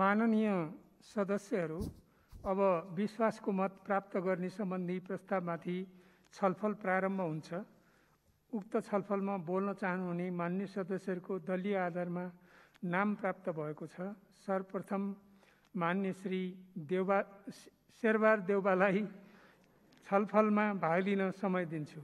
माननीय सदस्यहरू अब विश्वासको मत प्राप्त गर्ने सम्बन्धी प्रस्तावमाथि छलफल प्रारम्भ हुन्छ उक्त छलफलमा बोल्न चाहनुहुने मान्य सदस्यहरूको दलीय आधारमा नाम प्राप्त भएको छ सर्वप्रथम मान्य श्री देवबा शेरबार देवबालाई छलफलमा भाग लिन समय दिन्छु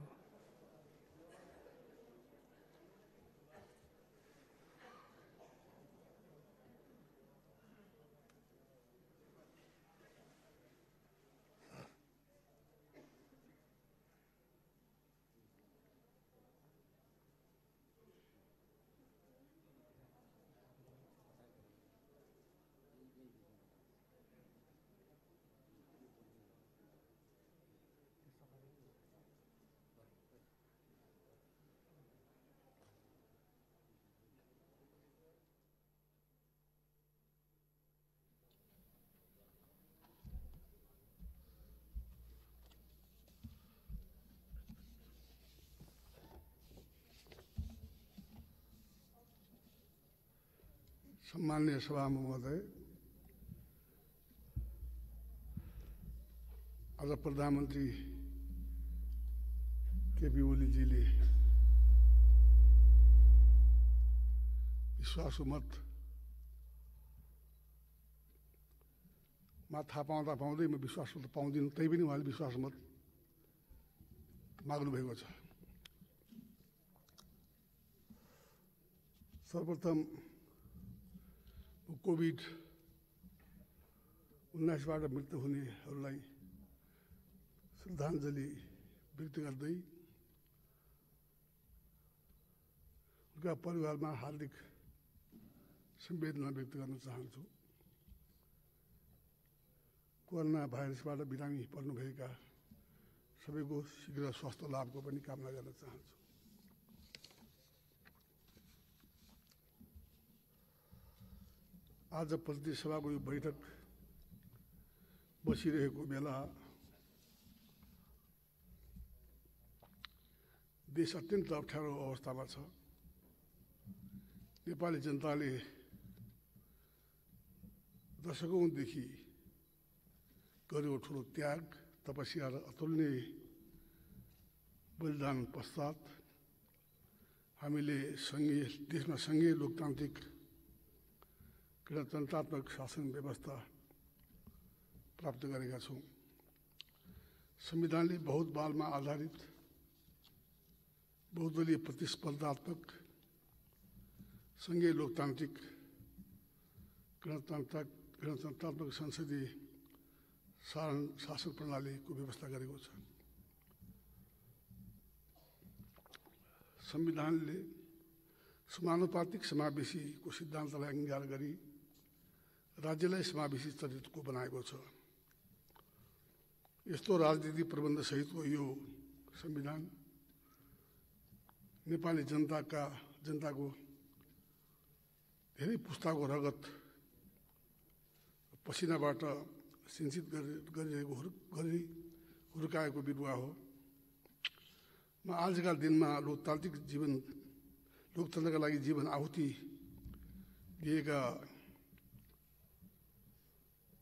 सम्मान्य महोदय आज प्रधानमन्त्री केपी ओलीजीले विश्वास मा थाहा पाउँदा पाउँदै म विश्वास मत पाउँदिनँ तै पनि उहाँले विश्वास विश्वासमत माग्नुभएको छ सर्वप्रथम कोभिड उन्नाइसबाट मृत्यु हुनेहरूलाई श्रद्धाञ्जली व्यक्त गर्दै उनका परिवारमा हार्दिक संवेदना व्यक्त गर्न चाहन्छु कोरोना भाइरसबाट बिरामी पर्नुभएका सबैको शीघ्र स्वास्थ्य लाभको पनि कामना गर्न चाहन्छु आज प्रतिनिधि सभाको यो बैठक बसिरहेको बेला देश अत्यन्त अप्ठ्यारो अवस्थामा छ नेपाली जनताले दशकौँदेखि गरेको ठुलो त्याग तपस्या र अतुल्य बलिदान पश्चात हामीले सङ्घीय देशमा सङ्घीय लोकतान्त्रिक गणतन्त्रात्मक शासन व्यवस्था प्राप्त गरेका छौँ संविधानले बहुत बालमा आधारित बहुदलीय प्रतिस्पर्धात्मक सङ्घीय लोकतान्त्रिक गणतन्त्र गणतन्त्रात्मक संसदीय शासन शासन प्रणालीको व्यवस्था गरेको छ संविधानले समानुपातिक समावेशीको सिद्धान्तलाई अङ्गीकार गरी राज्यलाई समावेशी चरित्रको बनाएको छ यस्तो राजनीति प्रबन्धसहितको यो संविधान नेपाली जनताका जनताको धेरै पुस्ताको रगत पसिनाबाट सिन्चित गरिरहेको हुर् गरि हुर्काएको बिरुवा हो म आजका दिनमा लोकतान्त्रिक जीवन लोकतन्त्रका लागि जीवन आहुति दिएका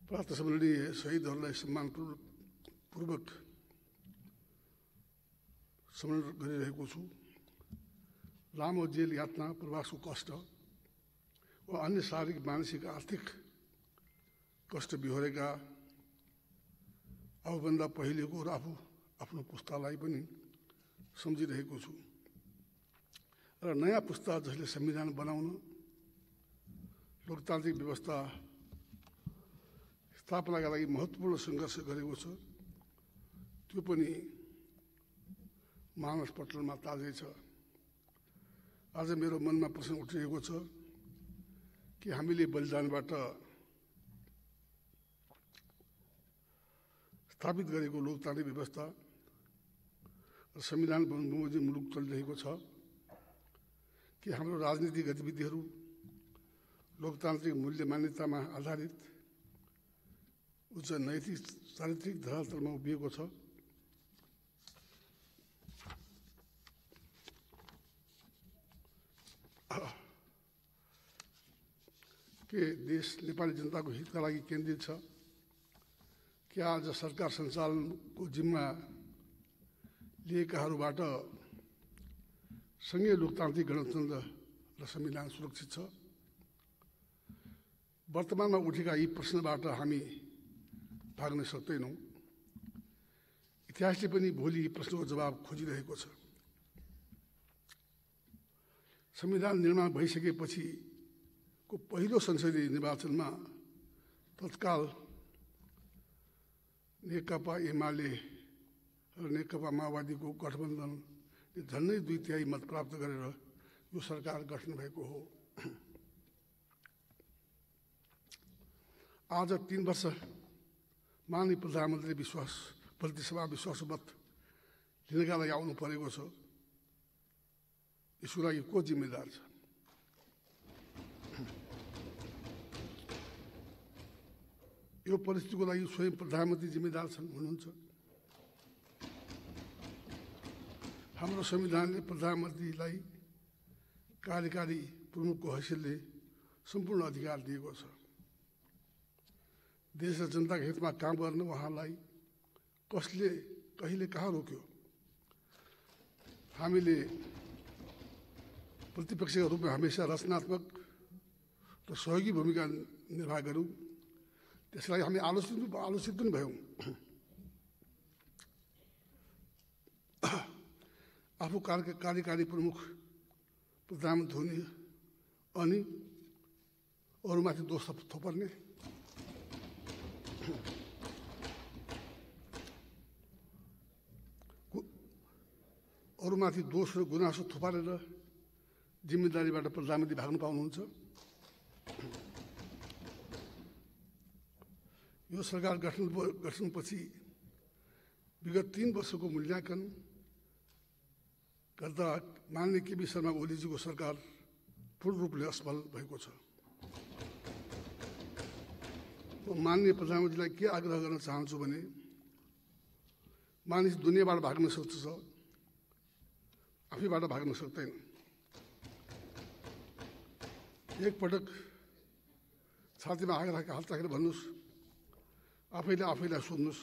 प्रार्थना सम्बन्धी शहीदहरूलाई सम्मानपूर्वक पूर्वक स्मरण गरिरहेको छु लामो जेल यातना प्रवासको कष्ट वा अन्य शारीरिक मानसिक आर्थिक कष्ट बिहोरेका अबभन्दा पहिलेको र आफू आफ्नो पुस्तालाई पनि सम्झिरहेको छु र नयाँ पुस्ता जसले संविधान बनाउन लोकतान्त्रिक व्यवस्था स्थापनाका लागि महत्त्वपूर्ण सङ्घर्ष गरेको छ त्यो पनि मानस पटलमा ताजै छ आज मेरो मनमा प्रश्न उठिएको छ कि हामीले बलिदानबाट स्थापित गरेको लोकतान्त्रिक व्यवस्था र संविधान बमोजिम मुलुक चलिरहेको छ कि हाम्रो राजनीतिक गतिविधिहरू लोकतान्त्रिक मूल्य मान्यतामा आधारित उच्च नैतिक चारित्रिक धरातलमा उभिएको छ के देश नेपाली जनताको हितका लागि केन्द्रित छ के आज सरकार सञ्चालनको जिम्मा लिएकाहरूबाट सङ्घीय लोकतान्त्रिक गणतन्त्र र संविधान सुरक्षित छ वर्तमानमा उठेका यी प्रश्नबाट हामी भाग्न सक्दैनौँ इतिहासले पनि भोलि प्रश्नको जवाब खोजिरहेको छ संविधान निर्माण भइसकेपछिको पहिलो संसदीय निर्वाचनमा तत्काल नेकपा एमाले र नेकपा माओवादीको गठबन्धनले झन्नै दुई तिहाई मत प्राप्त गरेर यो सरकार गठन भएको हो आज तिन वर्ष माननीय प्रधानमन्त्री विश्वास प्रतिसभा विश्वास मत लिनका लागि आउनु परेको छ यसको लागि को जिम्मेदार छ यो परिस्थितिको लागि स्वयं प्रधानमन्त्री जिम्मेदार छन् हुनुहुन्छ हाम्रो संविधानले प्रधानमन्त्रीलाई कार्यकारी प्रमुखको हैसियतले सम्पूर्ण अधिकार दिएको छ देश र जनताको हितमा काम गर्न उहाँलाई कसले कहिले कहाँ रोक्यो हामीले प्रतिपक्षको रूपमा हमेसा रचनात्मक र सहयोगी भूमिका निर्वाह गऱ्यौँ त्यसलाई हामी आलोचित आलोचित पनि भयौँ आफू कार्य कार्यकारी प्रमुख प्रधान धोनी अनि अरूमाथि दोष थोपर्ने अरूमाथि दोष र गुनासो थुपारेर जिम्मेदारीबाट प्रधानमन्त्री भाग्न पाउनुहुन्छ यो सरकार गठन गठनपछि विगत तिन वर्षको मूल्याङ्कन गर्दा मान्य केपी शर्मा ओलीजीको सरकार पूर्ण रूपले असफल भएको छ माननीय प्रधानमन्त्रीलाई के आग्रह गर्न चाहन्छु भने मानिस दुनियाँबाट भाग्न सक्दछ आफैबाट भाग्न सक्दैन एकपटक छातीमा आग राखेर हात राखेर भन्नुहोस् आफैले आफैलाई सोध्नुहोस्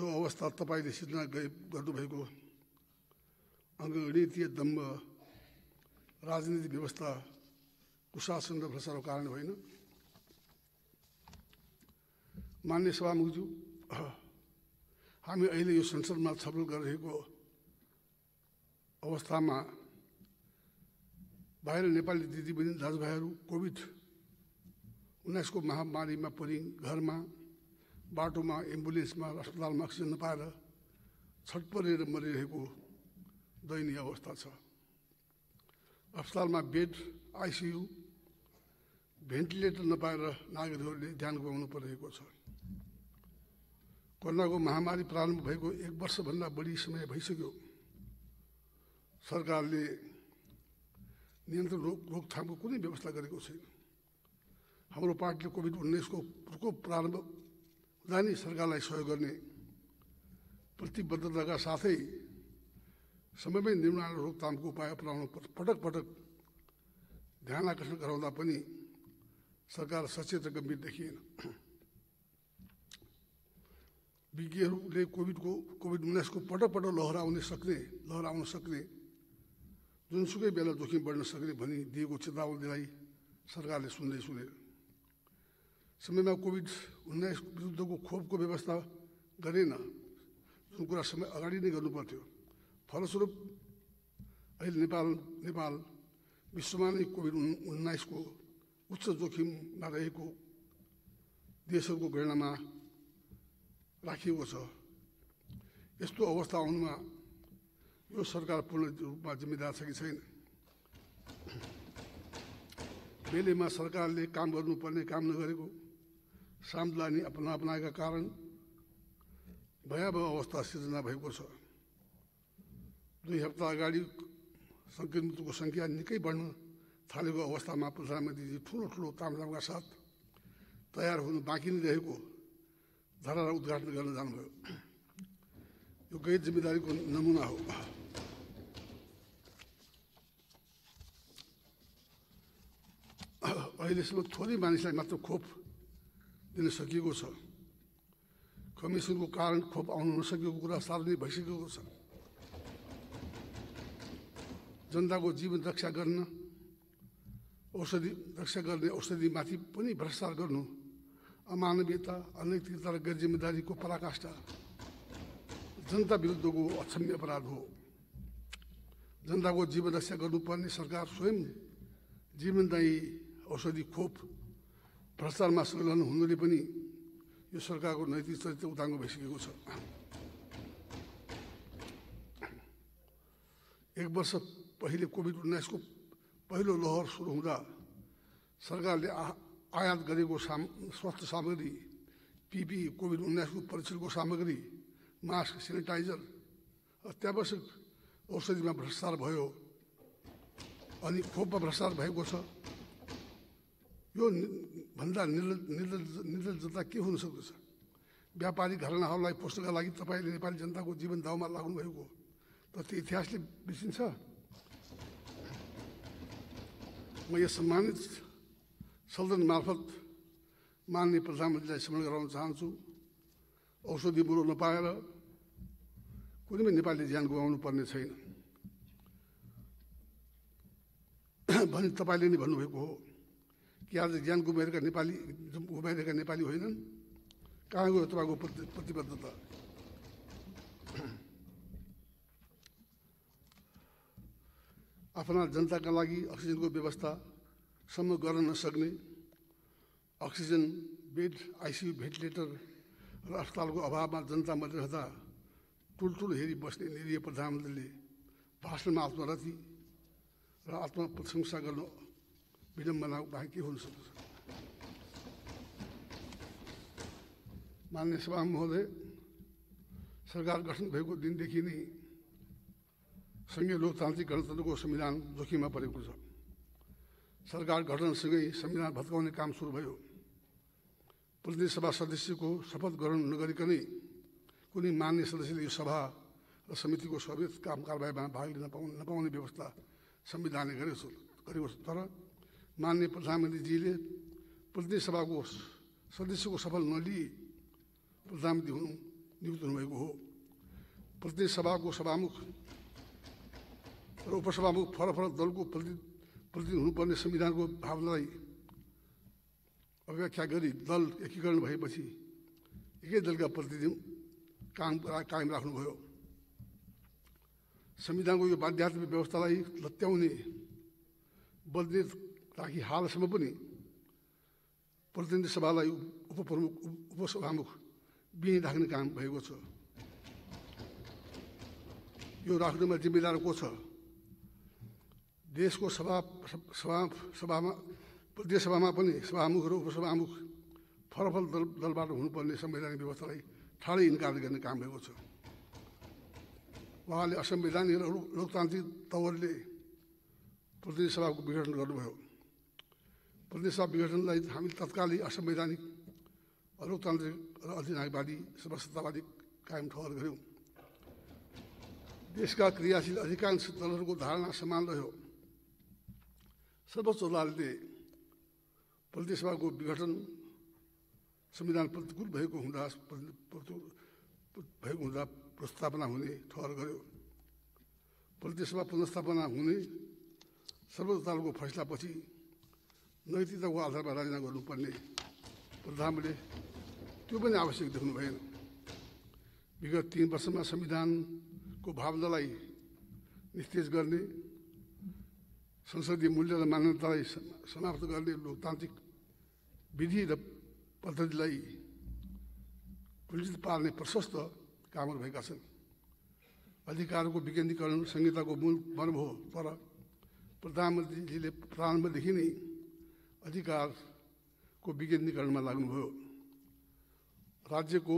यो अवस्था तपाईँले सिर्जना गए गर्नुभएको अङ्गणितीय दम्ब राजनीति व्यवस्था कुशासन र भ्रष्टाचारको कारण होइन मान्य सभामुखज्यू हामी अहिले यो संसदमा छलफल गरिरहेको अवस्थामा बाहिर नेपाली दिदीबहिनी दाजुभाइहरू कोभिड उन्नाइसको महामारीमा परि घरमा बाटोमा एम्बुलेन्समा अस्पतालमा अक्सिजन नपाएर छटपरेर मरिरहेको दयनीय अवस्था छ अस्पतालमा बेड आइसियु भेन्टिलेटर नपाएर नागरिकहरूले ध्यान गुमाउनु परिरहेको छ कोरोनाको महामारी प्रारम्भ भएको एक वर्षभन्दा बढी समय भइसक्यो सरकारले नियन्त्रण रोक रोकथामको कुनै व्यवस्था गरेको छैन हाम्रो पार्टीले कोभिड उन्नाइसको प्रकोप प्रारम्भ हुँदा नै सरकारलाई सहयोग गर्ने प्रतिबद्धताका साथै समयमै निर्माण रोकथामको उपाय अपनाउन पटक पटक ध्यान आकर्षण गराउँदा पनि सरकार सचेत र गम्भीर देखिएन विज्ञहरूले कोभिडको कोभिड उन्नाइसको पटक पटक आउन सक्ने आउन सक्ने जुनसुकै बेला जोखिम बढ्न सक्ने भनी दिएको चेतावनीलाई सरकारले सुन्दै सुने समयमा कोभिड उन्नाइस विरुद्धको खोपको व्यवस्था गरेन जुन कुरा समय अगाडि नै गर्नुपर्थ्यो फलस्वरूप अहिले नेपाल नेपाल विश्वमा नै कोभिड उन्नाइसको उच्च जोखिममा रहेको देशहरूको गणनामा राखिएको छ यस्तो अवस्था आउनुमा यो सरकार पूर्ण रूपमा जिम्मेदार छ कि छैन बेलैमा सरकारले काम गर्नुपर्ने काम नगरेको सामदानी अपना अपनाएका कारण भयावह अवस्था सिर्जना भएको छ दुई हप्ता अगाडि सङ्क्रमितको सङ्ख्या निकै बढ्न थालेको अवस्थामा प्रधानमन्त्रीजी ठुलो ठुलो तामझामका साथ तयार हुनु बाँकी नै रहेको धरालाई उद्घाटन गर्न जानुभयो यो गैर जिम्मेदारीको नमुना हो अहिलेसम्म थोरै मानिसलाई मात्र खोप दिन सकिएको छ कमिसनको कारण खोप आउनु नसकेको कुरा सार्वजनिक भइसकेको छ जनताको जीवन रक्षा गर्न औषधि रक्षा गर्ने औषधिमाथि पनि भ्रष्टाचार गर्नु अमानवीयता अनैतिकता र गैर जिम्मेदारीको पराकाष्ठा जनता विरुद्धको अक्षम्य अपराध हो जनताको जीवन रक्षा गर्नुपर्ने सरकार स्वयं जीवनदायी औषधि खोप भ्रष्टाचारमा संलग्न हुनुले पनि यो सरकारको नैतिक चरित्र उदाङ्गो भइसकेको छ एक वर्ष पहिले कोभिड उन्नाइसको पहिलो लहर सुरु हुँदा सरकारले आयात गरेको साम स्वास्थ्य सामग्री पिपी कोभिड उन्नाइसको परीक्षणको सामग्री मास्क सेनिटाइजर अत्यावश्यक औषधिमा भ्रष्टाचार भयो अनि खोपमा भ्रष्टाचार भएको छ यो भन्दा निर्ल निर्लजता के हुन सक्दछ व्यापारिक घरनाहरूलाई पोस्नका लागि तपाईँले नेपाली जनताको जीवन दाउमा लाग्नुभएको त त्यो इतिहासले बिर्सिन्छ म यो सम्मानित सल्दन मार्फत मान्य प्रधानमन्त्रीलाई स्मरण गराउन चाहन्छु औषधि बुरो नपाएर कुनै पनि नेपाली ज्यान गुमाउनु पर्ने छैन भने तपाईँले नै भन्नुभएको हो कि आज ज्यान गुमाइरहेका नेपाली गुमाइरहेका नेपाली होइनन् कहाँ गयो तपाईँको प्रति प्रतिबद्धता आफ्ना जनताका लागि अक्सिजनको व्यवस्था सम्म गर्न नसक्ने अक्सिजन बेड आइसियु भेन्टिलेटर र अस्पतालको अभावमा जनता मरिरहँदा टुलटुल हेरी बस्ने निरीय प्रधानमन्त्रीले भाषणमा आत्मरति र आत्मप्रशंसा गर्नु विडम्बना उपाय के हुन सक्छ मान्य सभा महोदय सरकार गठन भएको दिनदेखि नै सङ्घीय लोकतान्त्रिक गणतन्त्रको संविधान जोखिममा परेको छ सरकार गठनसँगै संविधान भत्काउने काम सुरु भयो प्रतिनिधि सभा सदस्यको शपथ ग्रहण नगरिकनै कुनै मान्य सदस्यले यो सभा र समितिको सबै काम कारवाहीमा भाग लिन पाउ नपाउने व्यवस्था संविधानले गरेको गरेको छ तर मान्य प्रधानमन्त्रीजीले प्रतिनिधि सभाको सदस्यको सफल नलिई प्रधानमन्त्री हुनु नियुक्त हुनुभएको हो प्रतिनिधि सभाको सभामुख र उपसभामुख फरक फरक दलको प्रति प्रतिनिधि हुनुपर्ने संविधानको भावनालाई अव्याख्या गरी दल एकीकरण भएपछि एकै दलका प्रतिनिधि काम कायम राख्नुभयो संविधानको यो बाध्यात्मिक व्यवस्थालाई लत्याउने बदले ताकि हालसम्म पनि प्रतिनिधि सभालाई उपप्रमुख उपसभामुख बिहि राख्ने काम भएको छ यो राख्नुमा जिम्मेदार को छ देशको सभा सभा सभामा प्रदेशसभामा पनि सभामुख र उपसभामुख फरफल दल दलबाट हुनुपर्ने संवैधानिक व्यवस्थालाई ठाडै इन्कार गर्ने काम भएको छ उहाँले असंवैधानिक र लोकतान्त्रिक तवरले प्रतिनिधि सभाको विघटन गर्नुभयो प्रतिनिधि सभा विघटनलाई हामी तत्कालै असंवैधानिक लोकतान्त्रिक र अधिनायकवादी सदस्यतावादी कायम ठहर गऱ्यौँ देशका क्रियाशील अधिकांश दलहरूको धारणा समान रह्यो सर्वोच्च अदालतले प्रदेशसभाको विघटन संविधान प्रतिकूल भएको हुँदा भएको हुँदा प्रस्तावना हुने ठहर गर्यो प्रदेश सभा पुनस्थापना हुने सर्वोच्च अदालतको फैसलापछि नैतिकताको आधारमा राजीना गर्नुपर्ने प्रधानले त्यो पनि आवश्यक देख्नु भएन विगत तिन वर्षमा संविधानको भावनालाई निस्तेज गर्ने संसदीय मूल्य र मान्यतालाई समाप्त गर्ने लोकतान्त्रिक विधि र पद्धतिलाई कुलित पार्ने प्रशस्त कामहरू भएका छन् अधिकारको विकेन्द्रीकरण संहिताको मूल मर्म हो तर प्रधानमन्त्रीजीले प्रारम्भदेखि नै अधिकारको विकेन्द्रीकरणमा लाग्नुभयो राज्यको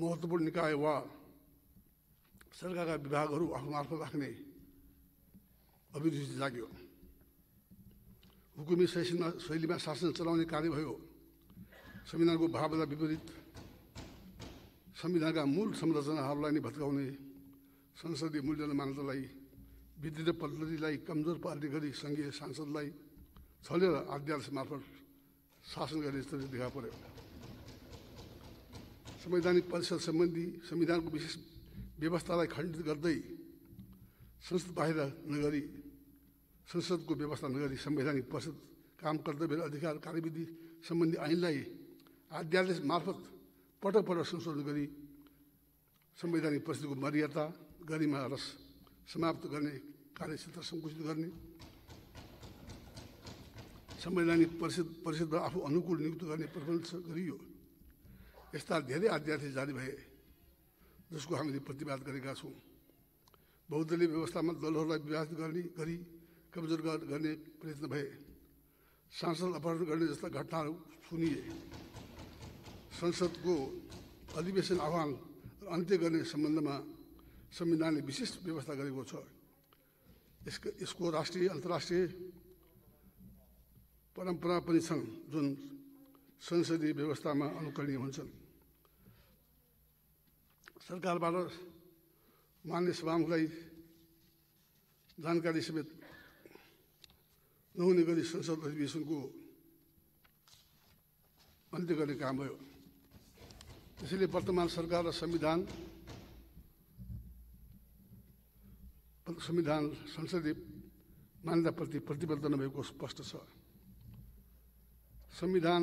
महत्त्वपूर्ण निकाय वा सरकारका विभागहरू आफ्नो मार्फत राख्ने अभिरुचि जाग्यो हुकुमी शैलीमा शैलीमा शासन चलाउने कार्य भयो संविधानको भावना विपरीत संविधानका मूल संरचनाहरूलाई नै भत्काउने संसदीय मूल्य मान्यतालाई विद्युत पद्धतिलाई कमजोर पार्ने गरी सङ्घीय सांसदलाई छलेर आध्यादेश मार्फत शासन गर्ने स्थिति देखा पर्यो संवैधानिक परिषद सम्बन्धी संविधानको विशेष व्यवस्थालाई खण्डित गर्दै संसद बाहिर नगरी संसदको व्यवस्था नगरी संवैधानिक परिषद काम कर्तव्य अधिकार कार्यविधि सम्बन्धी ऐनलाई अध्यादेश मार्फत पटक पटक संशोधन गरी संवैधानिक परिषदको मर्यादा गरिमा रस समाप्त गर्ने कार्यक्षेत्र सङ्कुचित गर्ने संवैधानिक परिषद परिषदमा आफू अनुकूल नियुक्त गर्ने प्रबन्ध गरियो यस्ता धेरै अध्यादेश जारी भए जसको हामीले प्रतिवाद गरेका छौँ बहुदलीय व्यवस्थामा दलहरूलाई विभाजित गर्ने गरी कमजोर गर्ने प्रयत्न भए सांसद अपहरण गर्ने जस्ता घटनाहरू सुनिए संसदको अधिवेशन आह्वान र अन्त्य गर्ने सम्बन्धमा संविधानले विशेष व्यवस्था गरेको छ यसको यसको राष्ट्रिय अन्तर्राष्ट्रिय परम्परा पनि छन् जुन संसदीय व्यवस्थामा अनुकरणीय हुन्छन् सरकारबाट मान्य सभामुखलाई जानकारी समेत नहुने गरी संसद अधिवेशनको अन्त्य गर्ने काम भयो त्यसैले वर्तमान सरकार र संविधान संविधान संसदीय मान्यताप्रति प्रतिबद्ध नभएको स्पष्ट छ संविधान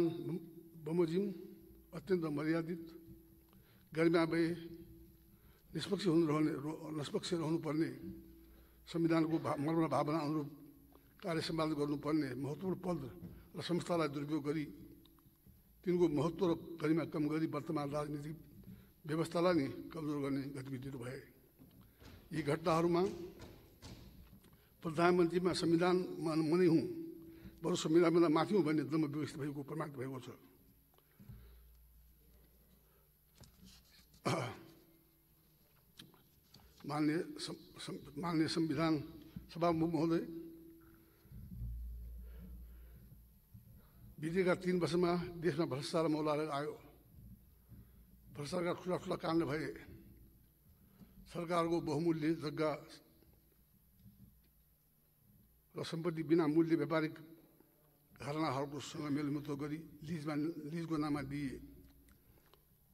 बमोजिम अत्यन्त मर्यादित गरिमामय निष्पक्ष हुनु रहने निष्पक्ष रहनुपर्ने संविधानको भा मर्म भावना अनुरूप कार्य सम्पादन गर्नुपर्ने महत्त्वपूर्ण पद र संस्थालाई दुरुपयोग गरी तिनको महत्त्व र गरिमा कम गरी वर्तमान राजनीतिक व्यवस्थालाई नै कमजोर गर्ने गतिविधिहरू भए यी घटनाहरूमा प्रधानमन्त्रीमा संविधानमा म नै हुँ बरु संविधानभन्दा माथि हुँ भन्ने दम व्यवस्थित भएको प्रमाणित भएको छ मान्य मान्य संविधान सभामुख महोदय तीन वर्ष में देश में भ्रष्टाचार मौला आयो ठूला ठुला कांड भे सरकार को बहुमूल्य जगह संपत्ति बिना मूल्य व्यापारिक घरनाहरूकोसँग मेलमितो गरी लीज को नाम दिए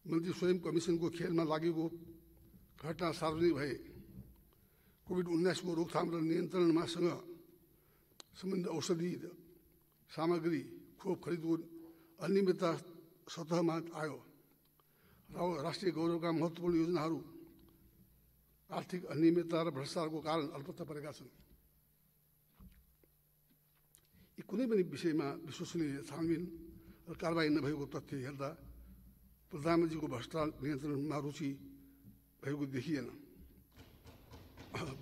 मंत्री स्वयं कमीशन को खेल में लगे घटना भे कोविड उन्नाइस को रोकथाम में संग सम्बन्ध औषधि सामग्री खोप खरिदको अनियमितता सतहमा आयो र राष्ट्रिय गौरवका महत्त्वपूर्ण योजनाहरू आर्थिक अनियमितता र भ्रष्टाचारको कारण अल्पत्ता परेका छन् यी कुनै पनि विषयमा विश्वसनीय छानबिन र कारवाही नभएको तथ्य हेर्दा प्रधानमन्त्रीको भ्रष्टाचार नियन्त्रणमा रुचि भएको देखिएन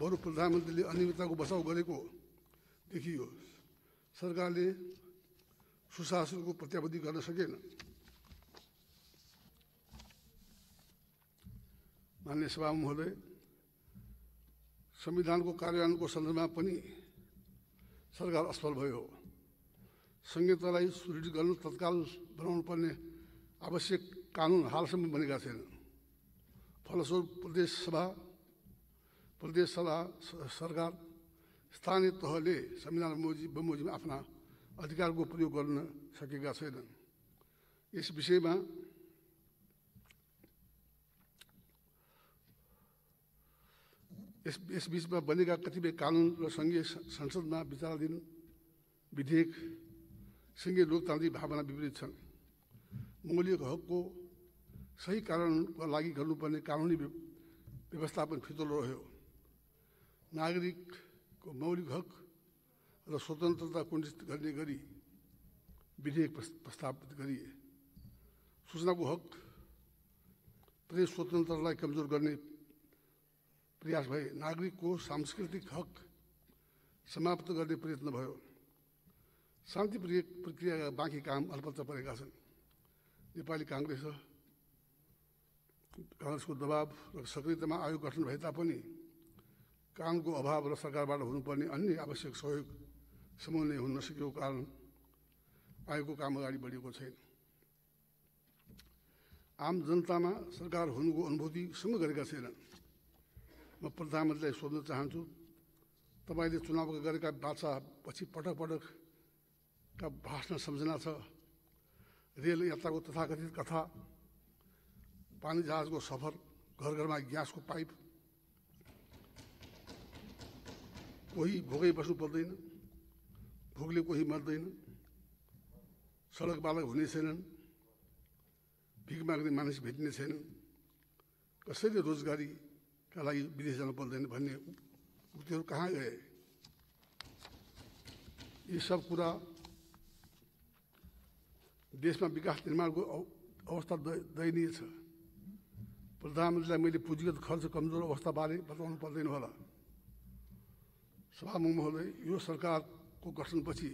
बरु प्रधानमन्त्रीले अनियमितताको बचाउ गरेको देखियो सरकारले सुशासनको प्रत्यावधि गर्न सकेन मान्य सभा महोदय संविधानको कार्यान्वयनको सन्दर्भमा पनि सरकार असफल भयो संहितालाई सुदृढ गर्नु तत्काल बनाउनु पर्ने आवश्यक कानुन हालसम्म बनेका छैन फलस्वरूप प्रदेश सभा प्रदेश सभा सरकार स्थानीय तहले संविधान बमोजिम आफ्ना अधिकारको प्रयोग गर्न सकेका छैनन् यस विषयमा यस यस बिचमा बनेका कतिपय कानुन र सङ्घीय संसदमा विचाराधीन विधेयक सङ्घीय लोकतान्त्रिक भावना विपरीत छन् मौलिक हकको सही कारणको लागि गर्नुपर्ने कानुनी व्यवस्थापन फितलो रह्यो नागरिकको मौलिक हक र स्वतन्त्रता कुण्ठित गर्ने गरी विधेयक प्रस्तावित गरिए सूचनाको हक प्रेस स्वतन्त्रलाई कमजोर गर्ने प्रयास भए नागरिकको सांस्कृतिक हक समाप्त गर्ने प्रयत्न भयो शान्ति प्रक्रियाका बाँकी काम अल्पत्र परेका छन् नेपाली काङ्ग्रेस काङ्ग्रेसको दबाव र सक्रियतामा आयोग गठन भए तापनि कामको अभाव र सरकारबाट हुनुपर्ने अन्य आवश्यक सहयोग समन्वय हुन नसकेको कारण आयोगको काम अगाडि बढेको छैन आम जनतामा सरकार हुनुको अनुभूति अनुभूतिसम्म गरेका छैनन् म प्रधानमन्त्रीलाई सोध्न चाहन्छु तपाईँले चुनाव गरेका बाचा पछि पटक पटकका भाषण सम्झना छ रेल यात्राको तथाकथित कथा पानी जहाजको सफर घर घरमा ग्यासको पाइप कोही भोकै बस्नु पर्दैन भोकले कोही मर्दैन सडक बालक हुने छैनन् भिख माग्ने मानिस भेट्ने छैनन् कसैले रोजगारीका लागि विदेश जानु पर्दैन भन्ने उक्तिहरू कहाँ गए यी सब कुरा देशमा विकास निर्माणको अवस्था दयनीय छ प्रधानमन्त्रीलाई मैले पुँजीगत खर्च कमजोर अवस्थाबारे बताउनु पर्दैन होला सभामुख महोदय यो सरकार को गठनपछि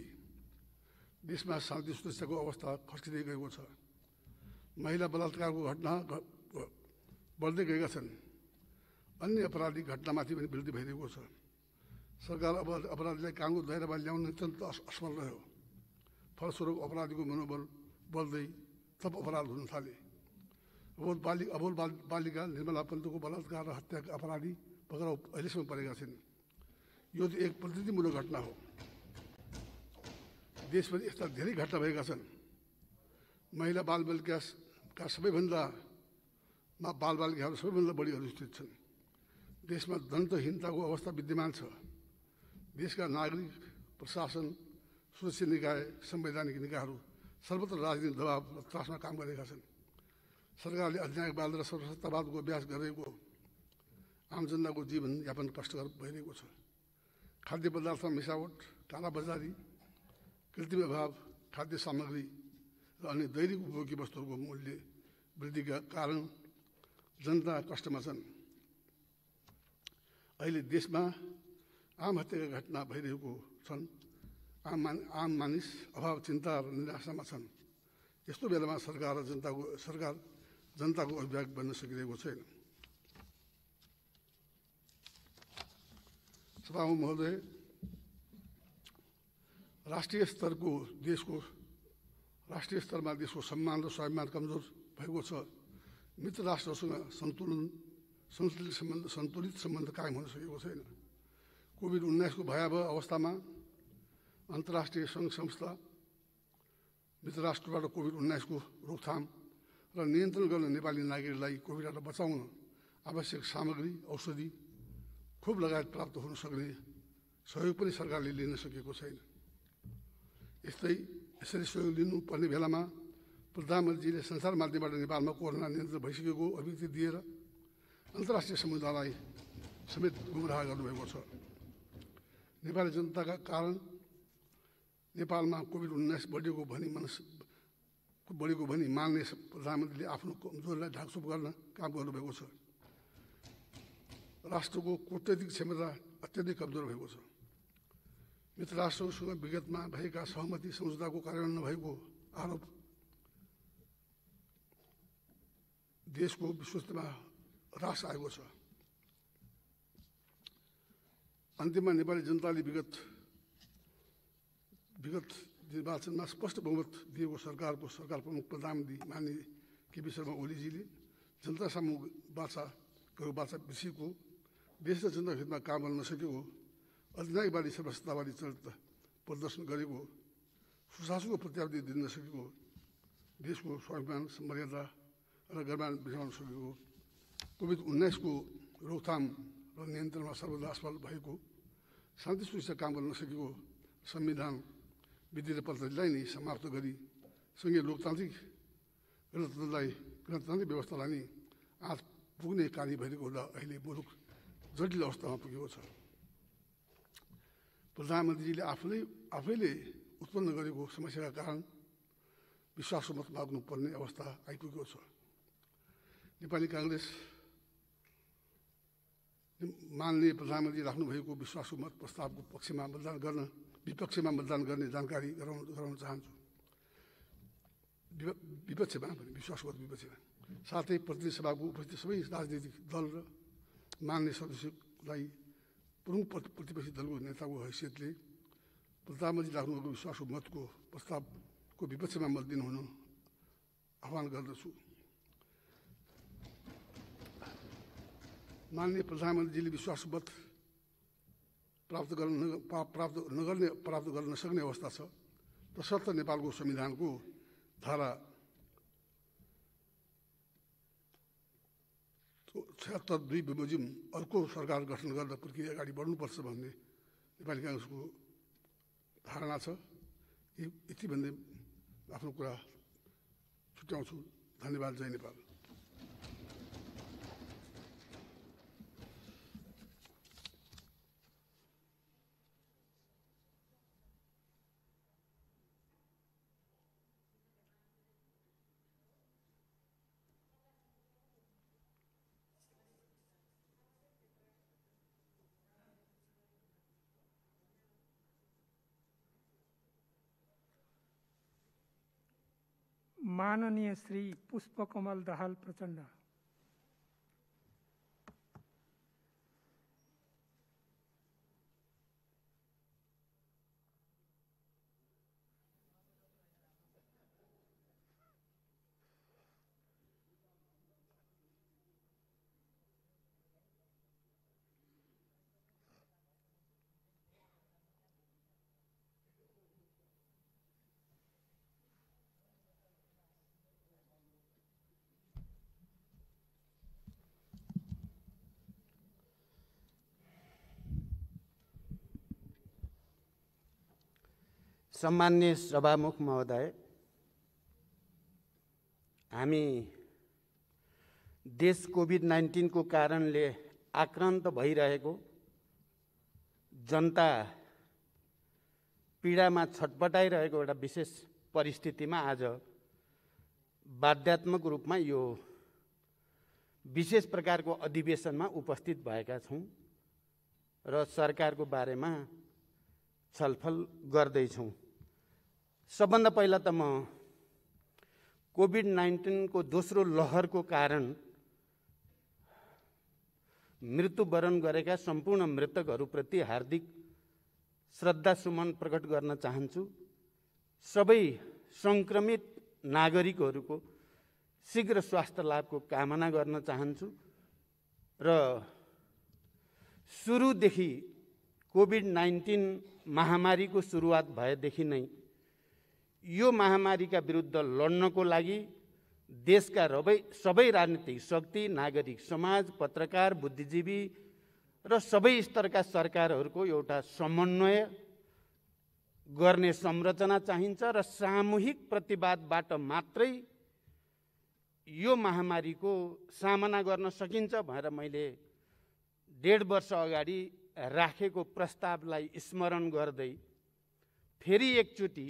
देशमा शान्ति सुरक्षाको अवस्था खस्किँदै गएको छ महिला बलात्कारको घटना बढ्दै गएका छन् अन्य अपराधिक घटनामाथि पनि वृद्धि भइरहेको छ सरकार अब अपराधीलाई कामको दायरामा ल्याउन अत्यन्त असफल रह्यो फलस्वरूप अपराधीको मनोबल बढ्दै थप अपराध हुन थाले अबोल बालि अबोल बाल बालिका निर्मला पन्तको बलात्कार र हत्याका अपराधी पक्राउ अहिलेसम्म परेका छन् यो त एक प्रतिनिधिमूलक घटना हो देशभरि यस्ता धेरै घटना भएका छन् महिला बालबालिकाका सबैभन्दा मा बालबालिकाहरू सबैभन्दा बढी अनुष्ठित छन् देशमा दन्तहीनताको अवस्था विद्यमान छ देशका नागरिक प्रशासन सुरक्षा निकाय संवैधानिक निकायहरू सर्वत्र राजनीतिक दबाव र त्रासमा काम गरेका छन् सरकारले अधिनायकवाद र सर्वसत्तावादको अभ्यास गरेको आम जनताको जीवनयापन कष्टकर भइरहेको छ खाद्य पदार्थमा मिसावट कालाबजारी कृत्रिम अभाव खाद्य सामग्री र अन्य दैनिक उपभोग्य वस्तुहरूको मूल्य वृद्धिका कारण जनता कष्टमा छन् अहिले देशमा आम हत्याका घटना भइरहेको छन् आम मान आम मानिस अभाव चिन्ता र निराशामा छन् यस्तो बेलामा सरकार र जनताको सरकार जनताको अभिभावक बन्न सकिरहेको छैन सभामुख महोदय राष्ट्रिय स्तरको देशको राष्ट्रिय स्तरमा देशको सम्मान र स्वाभिमान कमजोर भएको छ मित्र राष्ट्रहरूसँग सन्तुलन सन्तुलित सम्बन्ध सन्तुलित सम्बन्ध कायम हुन सकेको छैन कोभिड उन्नाइसको भयावह अवस्थामा अन्तर्राष्ट्रिय सङ्घ संस्था मित्र राष्ट्रबाट कोभिड उन्नाइसको रोकथाम र नियन्त्रण गर्न नेपाली नागरिकलाई कोभिडबाट बचाउन आवश्यक सामग्री औषधि खोप लगायत प्राप्त हुन सक्ने सहयोग पनि सरकारले लिन सकेको छैन यस्तै यसरी सहयोग लिनुपर्ने बेलामा प्रधानमन्त्रीले संसार माध्यमबाट नेपालमा कोरोना नियन्त्रण भइसकेको अभिव्यक्ति दिएर अन्तर्राष्ट्रिय समुदायलाई समेत गुमराह गर्नुभएको छ नेपाली जनताका कारण नेपालमा कोभिड उन्नाइस बढेको भनी मनस बढेको भनी मान्ने प्रधानमन्त्रीले आफ्नो कमजोरीलाई ढाकछुप गर्न काम गर्नुभएको छ राष्ट्रको कुटनैतिक क्षमता अत्यन्तै कमजोर भएको छ मित्र राष्ट्रहरूसँग विगतमा भएका सहमति सम्झौताको कार्यान्वयन नभएको आरोप देशको विश्वस्तमा ह्रास आएको छ अन्तिममा नेपाली जनताले विगत विगत निर्वाचनमा स्पष्ट बहुमत दिएको सरकारको सरकार प्रमुख प्रधानमन्त्री मान्य केपी शर्मा ओलीजीले जनतासम्म बाछाको बाछा बिर्सिएको देश र जनताको हितमा काम गर्न नसकेको अधिनायक मानिसहरूमा सत्तावादी चरित्र प्रदर्शन गरेको सुशासनको प्रत्यावधि दिन नसकेको देशको स्वाभिमान मर्यादा र गर्मान बिर्साउन सकेको कोभिड उन्नाइसको रोकथाम र नियन्त्रणमा सर्वदा असफल भएको शान्ति सुरक्षा काम गर्न नसकेको संविधान विधि र पद्धतिलाई नै समाप्त गरी सँगै लोकतान्त्रिक गणतन्त्रलाई गणतान्त्रिक व्यवस्थालाई नै आँच पुग्ने कार्य भइरहेको हुँदा अहिले मुलुक जटिल अवस्थामा पुगेको छ प्रधानमन्त्रीजीले आफूले आफैले उत्पन्न गरेको समस्याका कारण विश्वासको मत माग्नुपर्ने अवस्था आइपुगेको छ नेपाली काङ्ग्रेस माननीय प्रधानमन्त्री राख्नुभएको विश्वासको मत प्रस्तावको पक्षमा मतदान गर्न विपक्षमा मतदान गर्ने जानकारी गराउन गराउन चाहन्छु विपक्षमा भने विश्वासको मत विपक्षमा साथै प्रतिनिधि सभाको उपस्थित सबै राजनीतिक दल र मान्य सदस्यलाई प्रमुख प्रतिपक्षी दलको नेताको हैसियतले प्रधानमन्त्री राख्नुभएको विश्वासको मतको प्रस्तावको विपक्षमा मत दिनुहुन आह्वान गर्दछु माननीय प्रधानमन्त्रीजीले विश्वास मत प्राप्त गर्न प्राप्त नगर्ने प्राप्त गर्न नसक्ने अवस्था छ तसर्थ नेपालको संविधानको धारा छत्तर दुई बमोजिम अर्को सरकार गठन गर्दा प्रक्रिया अगाडि बढ्नुपर्छ भन्ने नेपाली काङ्ग्रेसको धारणा छ यति भन्दै आफ्नो कुरा छुट्याउँछु धन्यवाद जय नेपाल माननीय श्री पुष्पकमल दाहाल प्रचण्ड सम्मान्य सभामुख महोदय हामी देश कोभिड नाइन्टिनको कारणले आक्रान्त भइरहेको जनता पीडामा छटपटाइरहेको एउटा विशेष परिस्थितिमा आज बाध्यात्मक रूपमा यो विशेष प्रकारको अधिवेशनमा उपस्थित भएका छौँ र सरकारको बारेमा छलफल गर्दैछौँ सबभन्दा पहिला त म कोभिड नाइन्टिनको दोस्रो लहरको कारण मृत्युवरण गरेका सम्पूर्ण मृतकहरूप्रति हार्दिक श्रद्धासुमन प्रकट गर्न चाहन्छु सबै सङ्क्रमित नागरिकहरूको शीघ्र स्वास्थ्य लाभको कामना गर्न चाहन्छु र सुरुदेखि कोभिड नाइन्टिन महामारीको सुरुवात भएदेखि नै यो महामारीका विरुद्ध लड्नको लागि देशका रबै सबै राजनीतिक शक्ति नागरिक समाज पत्रकार बुद्धिजीवी र सबै स्तरका सरकारहरूको एउटा समन्वय गर्ने संरचना चाहिन्छ र सामूहिक प्रतिवादबाट मात्रै यो महामारीको सामना गर्न सकिन्छ भनेर मैले डेढ वर्ष अगाडि राखेको प्रस्तावलाई स्मरण गर्दै फेरि एकचोटि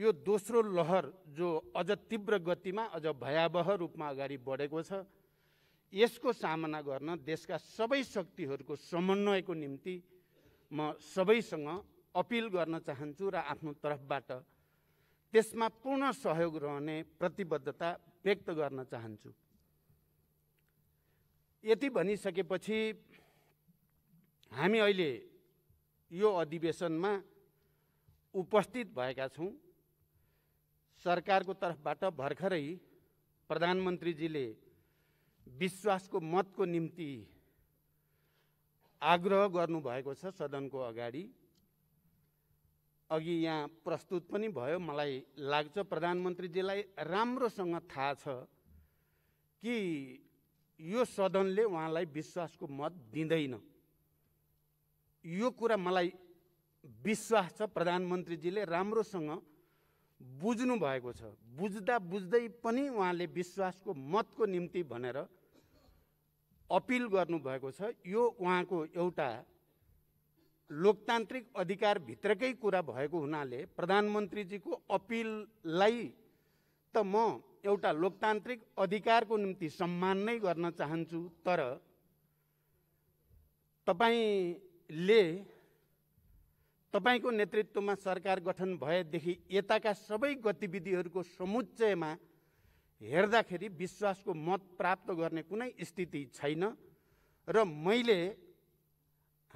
यो दोस्रो लहर जो अझ तीव्र गतिमा अझ भयावह रूपमा अगाडि बढेको छ यसको सामना गर्न देशका सबै शक्तिहरूको समन्वयको निम्ति म सबैसँग अपिल गर्न चाहन्छु र आफ्नो तर्फबाट त्यसमा पूर्ण सहयोग रहने प्रतिबद्धता व्यक्त गर्न चाहन्छु यति भनिसकेपछि हामी अहिले यो अधिवेशनमा उपस्थित भएका छौँ सरकारको तर्फबाट भर्खरै प्रधानमन्त्रीजीले विश्वासको मतको निम्ति आग्रह गर्नुभएको छ सदनको अगाडि अघि यहाँ प्रस्तुत पनि भयो मलाई लाग्छ प्रधानमन्त्रीजीलाई राम्रोसँग थाहा छ कि यो सदनले उहाँलाई विश्वासको मत दिँदैन यो कुरा मलाई विश्वास छ प्रधानमन्त्रीजीले राम्रोसँग बुझ्नु भएको छ बुझ्दा बुझ्दै पनि उहाँले विश्वासको मतको निम्ति भनेर अपिल गर्नुभएको छ यो उहाँको एउटा लोकतान्त्रिक अधिकारभित्रकै कुरा भएको हुनाले प्रधानमन्त्रीजीको अपिललाई त म एउटा लोकतान्त्रिक अधिकारको निम्ति सम्मान नै गर्न चाहन्छु तर तपाईँले तपाईँको नेतृत्वमा सरकार गठन भएदेखि यताका सबै गतिविधिहरूको समुच्चयमा हेर्दाखेरि विश्वासको मत प्राप्त गर्ने कुनै स्थिति छैन र मैले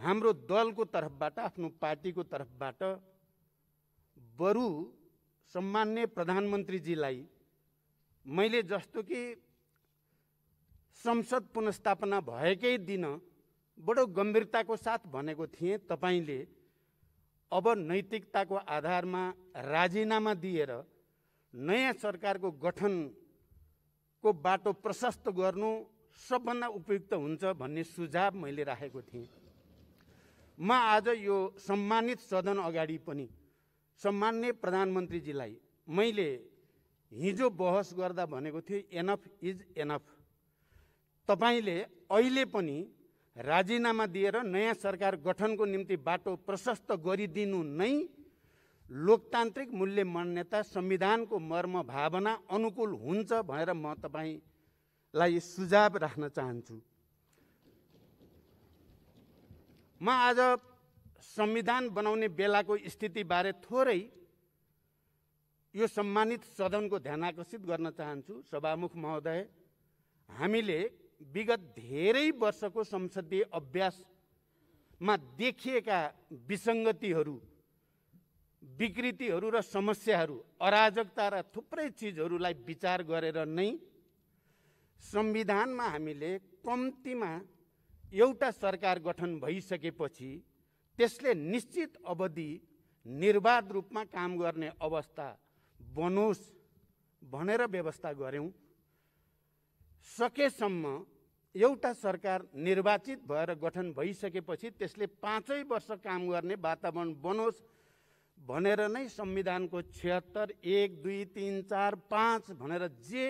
हाम्रो दलको तर्फबाट आफ्नो पार्टीको तर्फबाट बरु सम्मान्य प्रधानमन्त्रीजीलाई मैले जस्तो कि संसद पुनस्थापना भएकै दिन बडो गम्भीरताको साथ भनेको थिएँ तपाईँले अब नैतिकताको आधारमा राजीनामा दिएर नयाँ सरकारको गठनको बाटो प्रशस्त गर्नु सबभन्दा उपयुक्त हुन्छ भन्ने सुझाव मैले राखेको थिएँ म आज यो सम्मानित सदन अगाडि पनि सम्मान्य प्रधानमन्त्रीजीलाई मैले हिजो बहस गर्दा भनेको थिएँ एनफ इज एनफ तपाईँले अहिले पनि राजीनामा दिएर नयाँ सरकार गठनको निम्ति बाटो प्रशस्त गरिदिनु नै लोकतान्त्रिक मूल्य मान्यता संविधानको मर्म भावना अनुकूल हुन्छ भनेर म तपाईँलाई सुझाव राख्न चाहन्छु म आज संविधान बनाउने बेलाको स्थितिबारे थोरै यो सम्मानित सदनको ध्यान आकर्षित गर्न चाहन्छु सभामुख महोदय हामीले विगत धेरै वर्षको संसदीय अभ्यासमा देखिएका विसङ्गतिहरू विकृतिहरू र समस्याहरू अराजकता र थुप्रै चिजहरूलाई विचार गरेर नै संविधानमा हामीले कम्तीमा एउटा सरकार गठन भइसकेपछि त्यसले निश्चित अवधि निर्वाध रूपमा काम गर्ने अवस्था बनोस् भनेर व्यवस्था गऱ्यौँ सकेसम्म एउटा सरकार निर्वाचित भएर गठन भइसकेपछि त्यसले पाँचै वर्ष काम गर्ने वातावरण बनोस् भनेर नै संविधानको छिहत्तर एक दुई तिन चार पाँच भनेर जे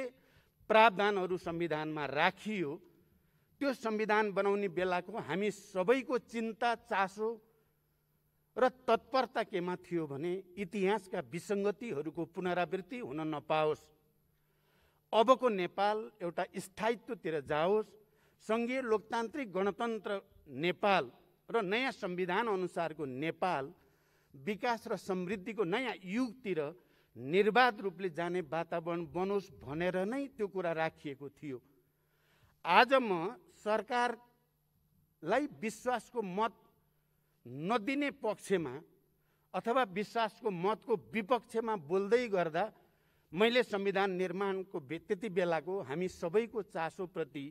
प्रावधानहरू संविधानमा राखियो त्यो संविधान बनाउने बेलाको हामी सबैको चिन्ता चासो र तत्परता केमा थियो भने इतिहासका विसङ्गतिहरूको पुनरावृत्ति हुन नपाओस् अबको नेपाल एउटा स्थायित्वतिर जाओस् सङ्घीय लोकतान्त्रिक गणतन्त्र नेपाल र नयाँ संविधान अनुसारको नेपाल विकास र समृद्धिको नयाँ युगतिर निर्वाध रूपले जाने वातावरण बनोस् भनेर नै त्यो कुरा राखिएको थियो आज म सरकारलाई विश्वासको मत नदिने पक्षमा अथवा विश्वासको मतको विपक्षमा बोल्दै गर्दा मैले संविधान निर्माणको त्यति बेलाको हामी सबैको चासोप्रति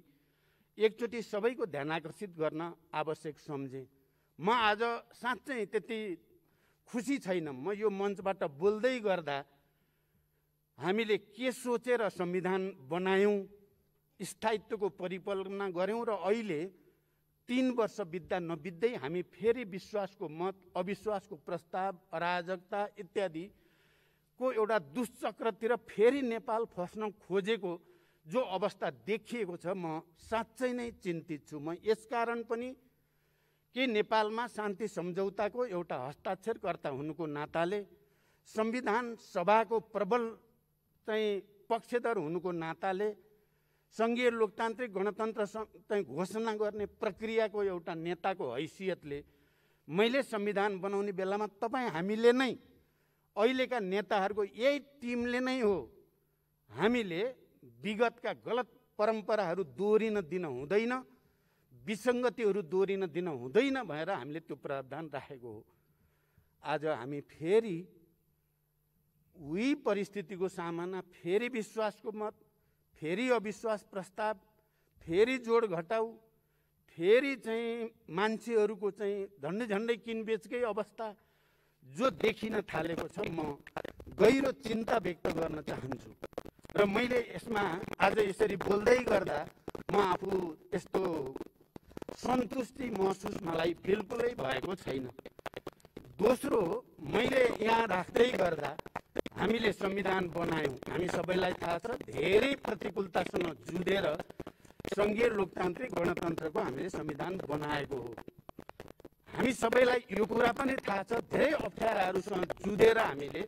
एकचोटि सबैको ध्यान आकर्षित गर्न आवश्यक सम्झेँ म आज साँच्चै त्यति खुसी छैन म यो मञ्चबाट बोल्दै गर्दा हामीले के सोचेर संविधान बनायौँ स्थायित्वको परिकल्पना गऱ्यौँ र अहिले तिन वर्ष बित्दा नबित्दै हामी फेरि विश्वासको मत अविश्वासको प्रस्ताव अराजकता इत्यादि को एउटा दुष्चक्रतिर फेरि नेपाल फस्न खोजेको जो अवस्था देखिएको छ म साँच्चै नै चिन्तित छु म यसकारण पनि के नेपालमा शान्ति सम्झौताको एउटा हस्ताक्षरकर्ता हुनुको नाताले संविधान सभाको प्रबल चाहिँ पक्षधर हुनुको नाताले सङ्घीय लोकतान्त्रिक गणतन्त्र चाहिँ घोषणा गर्ने प्रक्रियाको एउटा नेताको हैसियतले मैले संविधान बनाउने बेलामा तपाईँ हामीले नै अहिलेका नेताहरूको यही टिमले नै हो हामीले विगतका गलत परम्पराहरू दोहोरिन दिन हुँदैन विसङ्गतिहरू दोहोरिन दिन हुँदैन भनेर हामीले त्यो प्रावधान राखेको हो आज हामी फेरि उही परिस्थितिको सामना फेरि विश्वासको मत फेरि अविश्वास प्रस्ताव फेरि जोड घटाउ फेरि चाहिँ मान्छेहरूको चाहिँ झन्डै झन्डै किनबेचकै अवस्था जो देखिन थालेको छ म गहिरो चिन्ता व्यक्त गर्न चाहन्छु र मैले यसमा आज यसरी बोल्दै गर्दा म आफू यस्तो सन्तुष्टि महसुस मलाई बिल्कुलै भएको छैन दोस्रो मैले यहाँ राख्दै गर्दा हामीले संविधान बनायौँ हामी सबैलाई थाहा छ धेरै प्रतिकूलतासँग जुधेर सङ्घीय लोकतान्त्रिक गणतन्त्रको हामीले संविधान बनाएको हो हामी सबैलाई यो कुरा पनि थाहा छ धेरै अप्ठ्याराहरूसँग जुधेर हामीले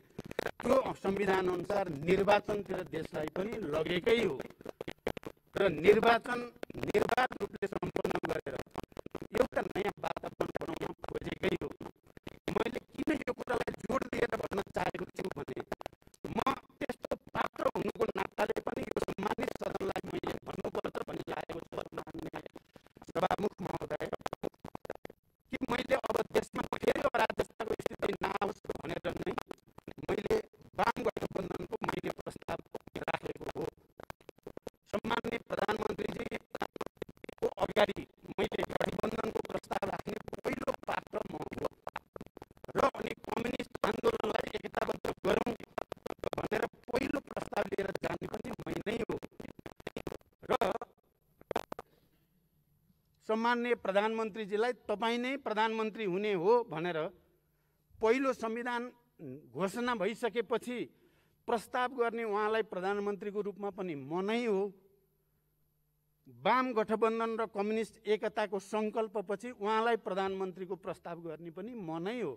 त्यो अनुसार निर्वाचनतिर देशलाई पनि लगेकै हो र निर्वाचन निर्वाध रूपले सम्पन्न गरेर एउटा नयाँ वातावरण बनाउन खोजेकै हो मैले किन यो कुरालाई जोड दिएर भन्न चाहेको छु भने सम्मान्य प्रधानमन्त्रीजीलाई तपाईँ नै प्रधानमन्त्री हुने हो भनेर पहिलो संविधान घोषणा भइसकेपछि प्रस्ताव गर्ने उहाँलाई प्रधानमन्त्रीको रूपमा पनि मनै हो वाम गठबन्धन र कम्युनिस्ट एकताको सङ्कल्पपछि उहाँलाई प्रधानमन्त्रीको प्रस्ताव गर्ने पनि मनै हो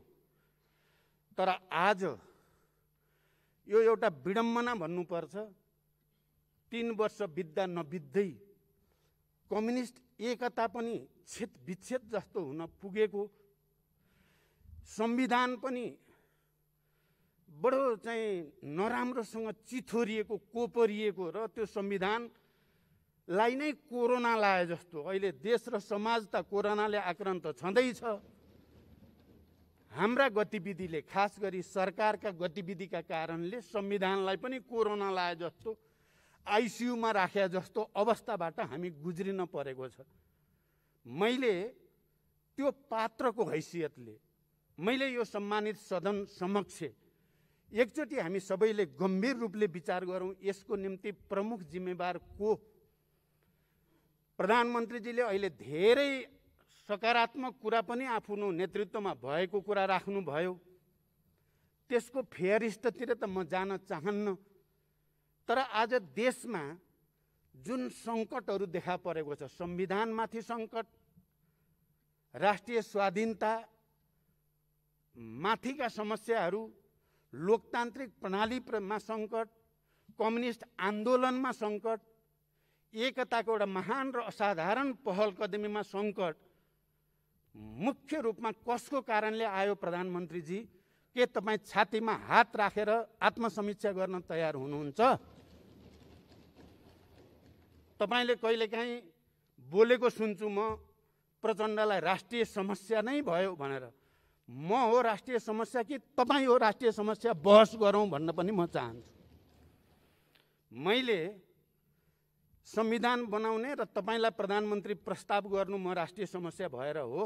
तर आज यो एउटा विडम्बना भन्नुपर्छ तिन वर्ष बित्दा नबित्दै कम्युनिस्ट एकता पनि छेद विच्छेद जस्तो हुन पुगेको संविधान पनि बडो चाहिँ नराम्रोसँग चिथोरिएको कोपरिएको र त्यो संविधानलाई नै कोरोना लाए जस्तो अहिले देश र समाज त कोरोनाले आक्रान्त छँदैछ हाम्रा गतिविधिले खास गरी सरकारका गतिविधिका कारणले संविधानलाई पनि कोरोना लाए जस्तो आइसियुमा राखे जस्तो अवस्थाबाट हामी गुज्रिन परेको छ मैले त्यो पात्रको हैसियतले मैले यो सम्मानित सदन समक्ष एकचोटि हामी सबैले गम्भीर रूपले विचार गरौँ यसको निम्ति प्रमुख जिम्मेवार को प्रधानमन्त्रीजीले अहिले धेरै सकारात्मक कुरा पनि आफ्नो नेतृत्वमा भएको कुरा राख्नुभयो त्यसको फेयरिस्टतिर त म जान चाहन्न तर आज देशमा जुन सङ्कटहरू देखा परेको छ संविधानमाथि सङ्कट राष्ट्रिय स्वाधीनता माथिका समस्याहरू लोकतान्त्रिक प्रणालीमा सङ्कट कम्युनिस्ट आन्दोलनमा सङ्कट एकताको एउटा महान र असाधारण पहल कदमीमा सङ्कट मुख्य रूपमा कसको कारणले आयो प्रधानमन्त्रीजी के तपाईँ छातीमा हात राखेर आत्मसमीक्षा गर्न तयार हुनुहुन्छ तपाईँले कहिलेकाहीँ बोलेको सुन्छु म प्रचण्डलाई राष्ट्रिय समस्या नै भयो भनेर म हो राष्ट्रिय समस्या कि तपाईँ हो राष्ट्रिय समस्या बहस गरौँ भन्न पनि म चाहन्छु मैले संविधान बनाउने र तपाईँलाई प्रधानमन्त्री प्रस्ताव गर्नु म राष्ट्रिय समस्या भएर हो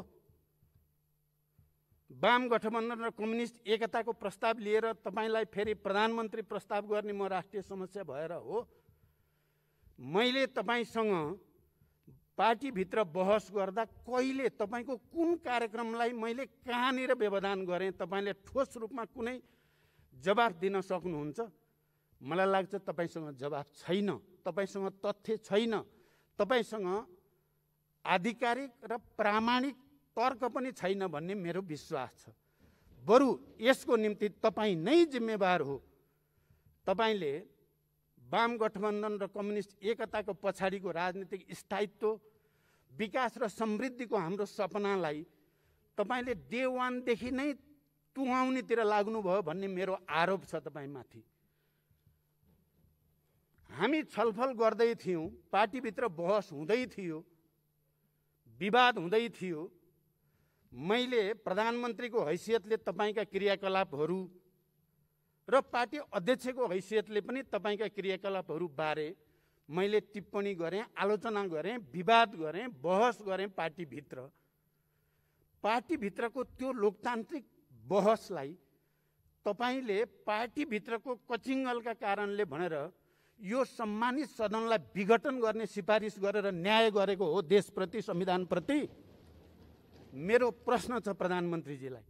वाम गठबन्धन र कम्युनिस्ट एकताको प्रस्ताव लिएर तपाईँलाई फेरि प्रधानमन्त्री प्रस्ताव गर्ने म राष्ट्रिय समस्या भएर हो मैले तपाईँसँग पार्टीभित्र बहस गर्दा कहिले तपाईँको कुन कार्यक्रमलाई मैले कहाँनिर व्यवधान गरेँ तपाईँले ठोस रूपमा कुनै जवाफ दिन सक्नुहुन्छ मलाई लाग्छ तपाईँसँग जवाफ छैन तपाईँसँग तथ्य छैन तपाईँसँग आधिकारिक र प्रामाणिक तर्क पनि छैन भन्ने मेरो विश्वास छ बरु यसको निम्ति तपाईँ नै जिम्मेवार हो तपाईँले वाम गठबन्धन र कम्युनिस्ट एकताको पछाडिको राजनीतिक स्थायित्व विकास र समृद्धिको हाम्रो सपनालाई तपाईँले डे वानदेखि नै तुहाउनेतिर लाग्नुभयो भन्ने मेरो आरोप छ तपाईँमाथि हामी छलफल गर्दै थियौँ पार्टीभित्र बहस हुँदै थियो विवाद हुँदै थियो मैले प्रधानमन्त्रीको हैसियतले तपाईँका क्रियाकलापहरू र पार्टी अध्यक्षको हैसियतले पनि तपाईँका क्रियाकलापहरूबारे मैले टिप्पणी गरेँ आलोचना गरेँ विवाद गरेँ बहस गरेँ पार्टीभित्र पार्टीभित्रको त्यो लोकतान्त्रिक बहसलाई तपाईँले पार्टीभित्रको कचिङ्गलका कारणले भनेर यो सम्मानित सदनलाई विघटन गर्ने सिफारिस गरेर न्याय गरेको हो देशप्रति संविधानप्रति मेरो प्रश्न छ प्रधानमन्त्रीजीलाई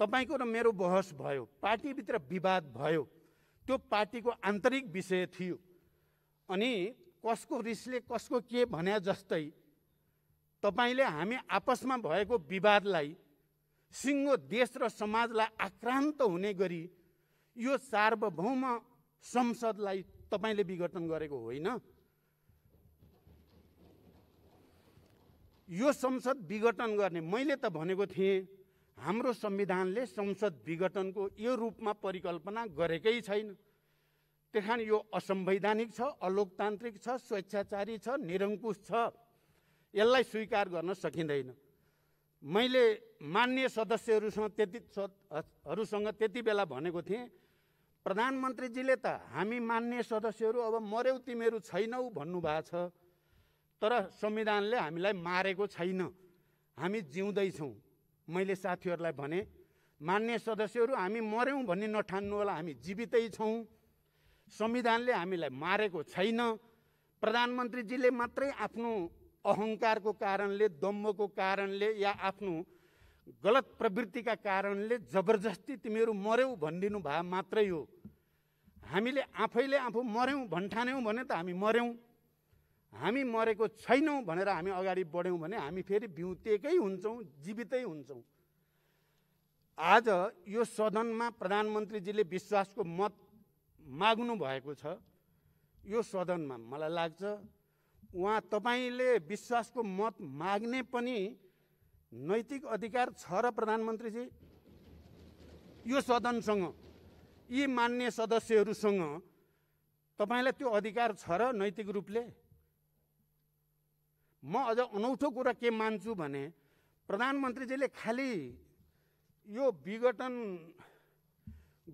तपाईँको र मेरो बहस भयो पार्टीभित्र विवाद भयो त्यो पार्टीको आन्तरिक विषय थियो अनि कसको रिसले कसको के भने जस्तै तपाईँले हामी आपसमा भएको विवादलाई सिङ्गो देश र समाजलाई आक्रान्त हुने गरी यो सार्वभौम संसदलाई तपाईँले विघटन गरेको होइन यो संसद विघटन गर्ने मैले त भनेको थिएँ हाम्रो संविधानले संसद विघटनको यो रूपमा परिकल्पना गरेकै छैन त्यस कारण यो असंवैधानिक छ अलोकतान्त्रिक छ स्वेच्छाचारी छ निरङ्कुश छ यसलाई स्वीकार गर्न सकिँदैन मैले मान्य सदस्यहरूसँग त्यति हरूसँग त्यति बेला भनेको थिएँ प्रधानमन्त्रीजीले त हामी मान्य सदस्यहरू अब मर्यौ तिमीहरू छैनौ भन्नुभएको छ तर संविधानले हामीलाई मारेको छैन हामी जिउँदैछौँ मैले साथीहरूलाई भने मान्य सदस्यहरू हामी मऱ्यौँ भन्ने नठान्नु होला हामी जीवितै छौँ संविधानले हामीलाई मारेको छैन प्रधानमन्त्रीजीले मात्रै आफ्नो अहङ्कारको कारणले दम्बको कारणले या आफ्नो गलत प्रवृत्तिका कारणले जबरजस्ती तिमीहरू मऱ्यौ भनिदिनु भए मात्रै हो हामीले आफैले आफू मऱ्यौँ भन्ठान्यौँ भने त हामी मऱ्यौँ हामी मरेको छैनौँ भनेर हामी अगाडि बढ्यौँ भने हामी फेरि बिउतेकै हुन्छौँ जीवितै हुन्छौँ आज यो सदनमा प्रधानमन्त्रीजीले विश्वासको मत माग्नु भएको छ यो सदनमा मलाई लाग्छ उहाँ तपाईँले विश्वासको मत माग्ने पनि नैतिक अधिकार छ र प्रधानमन्त्रीजी यो सदनसँग यी मान्य सदस्यहरूसँग तपाईँलाई त्यो अधिकार छ र नैतिक रूपले म अझ अनौठो कुरा के मान्छु भने प्रधानमन्त्रीजीले खालि यो विघटन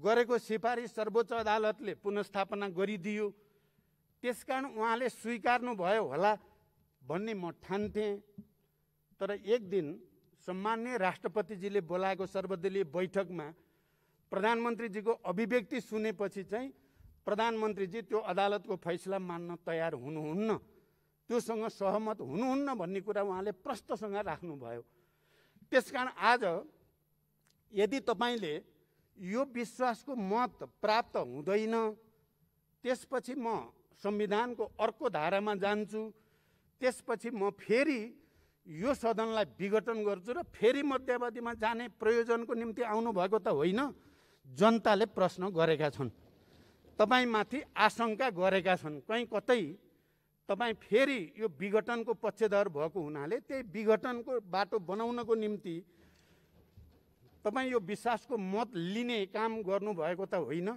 गरेको सिफारिस सर्वोच्च अदालतले पुनस्थापना गरिदियो त्यसकारण उहाँले स्वीकार्नु भयो होला भन्ने म ठान्थेँ तर एक दिन सम्मान्य राष्ट्रपतिजीले बोलाएको सर्वदलीय बैठकमा प्रधानमन्त्रीजीको अभिव्यक्ति सुनेपछि चाहिँ प्रधानमन्त्रीजी त्यो अदालतको फैसला मान्न तयार हुनुहुन्न त्योसँग सहमत हुनुहुन्न भन्ने कुरा उहाँले प्रष्टसँग राख्नुभयो त्यस कारण आज यदि तपाईँले यो विश्वासको मत प्राप्त हुँदैन त्यसपछि म संविधानको अर्को धारामा जान्छु त्यसपछि म फेरि यो सदनलाई विघटन गर्छु र फेरि मध्यावधिमा जाने प्रयोजनको निम्ति आउनुभएको त होइन जनताले प्रश्न गरेका छन् तपाईँमाथि आशंका गरेका छन् कहीँ कतै तपाईँ फेरि यो विघटनको पक्षधर भएको हुनाले त्यही विघटनको बाटो बनाउनको निम्ति तपाईँ यो विश्वासको मत लिने काम गर्नुभएको त होइन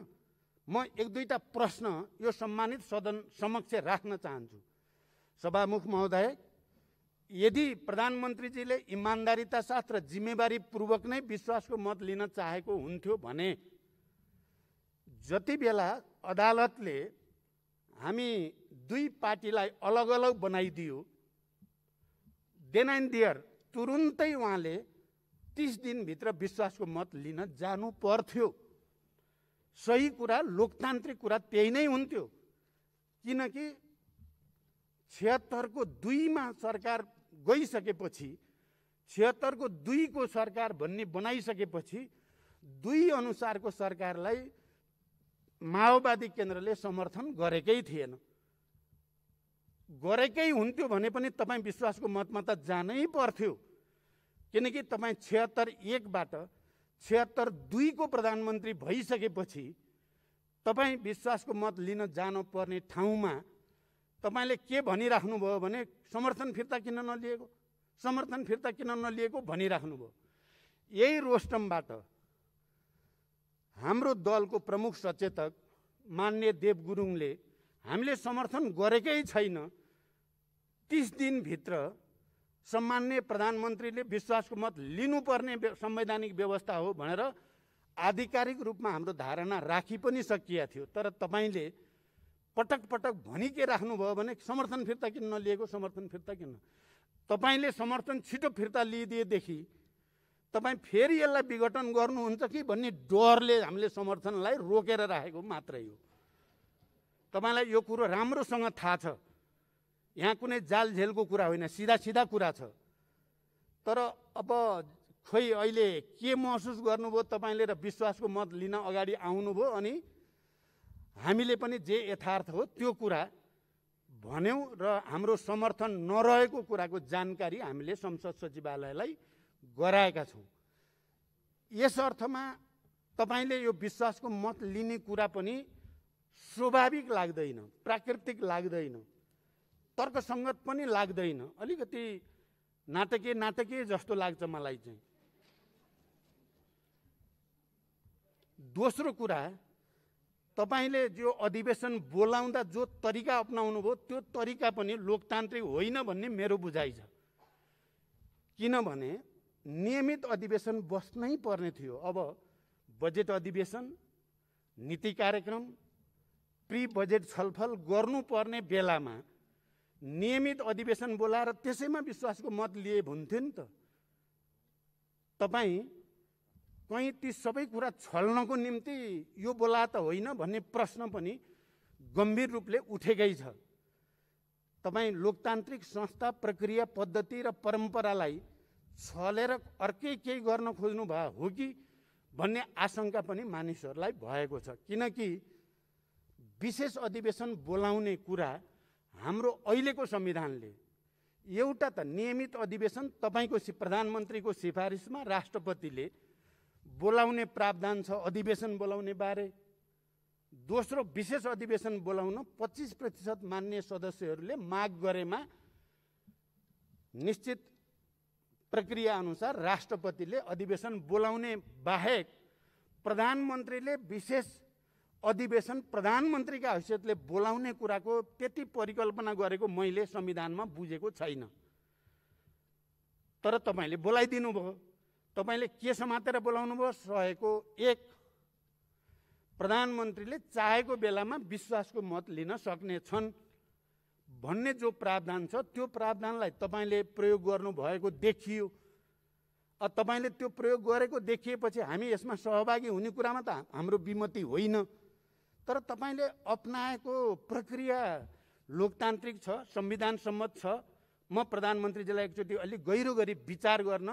म एक दुईवटा प्रश्न यो सम्मानित सदन समक्ष राख्न चाहन्छु सभामुख महोदय यदि प्रधानमन्त्रीजीले इमान्दारिता साथ र जिम्मेवारीपूर्वक नै विश्वासको मत लिन चाहेको हुन्थ्यो भने जति बेला अदालतले हामी दुई पार्टीलाई अलग अलग बनाइदियो देन एन्ड दियर तुरुन्तै उहाँले तिस दिनभित्र विश्वासको मत लिन जानु पर्थ्यो सही कुरा लोकतान्त्रिक कुरा त्यही नै हुन्थ्यो किनकि छिहत्तरको दुईमा सरकार गइसकेपछि छिहत्तरको दुईको सरकार भन्ने बनाइसकेपछि दुई अनुसारको सरकारलाई माओवादी केन्द्रले समर्थन गरेकै थिएन गरेकै हुन्थ्यो भने पनि तपाईँ विश्वासको मतमा त जानै पर्थ्यो किनकि तपाईँ छिहत्तर एकबाट छिहत्तर दुईको प्रधानमन्त्री भइसकेपछि तपाईँ विश्वासको मत लिन जानुपर्ने ठाउँमा तपाईँले के भनिराख्नुभयो भने समर्थन फिर्ता किन नलिएको समर्थन फिर्ता किन नलिएको भनिराख्नुभयो यही रोस्टमबाट हाम्रो दलको प्रमुख सचेतक मान्य देव गुरुङले हामीले समर्थन गरेकै छैन तिस दिनभित्र सम्मान्य प्रधानमन्त्रीले विश्वासको मत लिनुपर्ने संवैधानिक व्यवस्था हो भनेर आधिकारिक रूपमा हाम्रो धारणा राखी पनि सकिया थियो तर तपाईँले पटक पटक भनी के राख्नुभयो भने समर्थन फिर्ता किन नलिएको समर्थन फिर्ता किन तपाईँले समर्थन छिटो फिर्ता लिइदिएदेखि तपाईँ फेरि यसलाई विघटन गर्नुहुन्छ कि भन्ने डरले हामीले समर्थनलाई रोकेर राखेको मात्रै हो तपाईँलाई यो कुरो राम्रोसँग थाहा छ यहाँ कुनै जालझेलको कुरा होइन सिधा सिधा कुरा छ तर अब खोइ अहिले के महसुस गर्नुभयो तपाईँले र विश्वासको मत लिन अगाडि आउनुभयो अनि हामीले पनि जे यथार्थ हो त्यो कुरा भन्यौँ र हाम्रो समर्थन नरहेको कुराको जानकारी हामीले संसद सचिवालयलाई गराएका छौँ यस अर्थमा तपाईँले यो विश्वासको मत लिने कुरा पनि स्वाभाविक लाग्दैन प्राकृतिक लाग्दैन तर्कसङ्गत पनि लाग्दैन अलिकति नाटकीय नाटकीय जस्तो लाग्छ मलाई चाहिँ दोस्रो कुरा तपाईँले जो अधिवेशन बोलाउँदा जो तरिका अप्नाउनु भयो त्यो तरिका पनि लोकतान्त्रिक होइन भन्ने मेरो बुझाइ छ किनभने नियमित अधिवेशन बस्नै पर्ने थियो अब बजेट अधिवेशन नीति कार्यक्रम प्रि बजेट छलफल गर्नुपर्ने बेलामा नियमित अधिवेशन बोलाएर त्यसैमा विश्वासको मत लिए हुन्थ्यो नि त तपाईँ कहीँ ती सबै कुरा छल्नको निम्ति यो बोला त होइन भन्ने प्रश्न पनि गम्भीर रूपले उठेकै छ तपाईँ लोकतान्त्रिक संस्था प्रक्रिया पद्धति र परम्परालाई छलेर अर्कै केही गर्न खोज्नु भए हो कि भन्ने आशंका पनि मानिसहरूलाई भएको छ किनकि विशेष अधिवेशन बोलाउने कुरा हाम्रो अहिलेको संविधानले एउटा त नियमित अधिवेशन तपाईँको सि प्रधानमन्त्रीको सिफारिसमा राष्ट्रपतिले बोलाउने प्रावधान छ अधिवेशन बोलाउने बारे दोस्रो विशेष अधिवेशन बोलाउन पच्चिस प्रतिशत मान्य सदस्यहरूले माग गरेमा निश्चित प्रक्रियाअनुसार राष्ट्रपतिले अधिवेशन बोलाउने बाहेक प्रधानमन्त्रीले विशेष अधिवेशन प्रधानमन्त्रीका हैसियतले बोलाउने कुराको त्यति परिकल्पना गरेको मैले संविधानमा बुझेको छैन तर तपाईँले बोलाइदिनु भयो तपाईँले के समातेर बोलाउनु भयो सहेको एक प्रधानमन्त्रीले चाहेको बेलामा विश्वासको मत लिन सक्ने छन् भन्ने जो प्रावधान छ त्यो प्रावधानलाई तपाईँले प्रयोग गर्नुभएको देखियो तपाईँले त्यो प्रयोग गरेको देखिएपछि हामी यसमा सहभागी हुने कुरामा त हाम्रो विमति होइन तर तपाईँले अप्नाएको प्रक्रिया लोकतान्त्रिक छ संविधान सम्मत छ म प्रधानमन्त्रीजीलाई एकचोटि अलिक गहिरो गरी विचार गर्न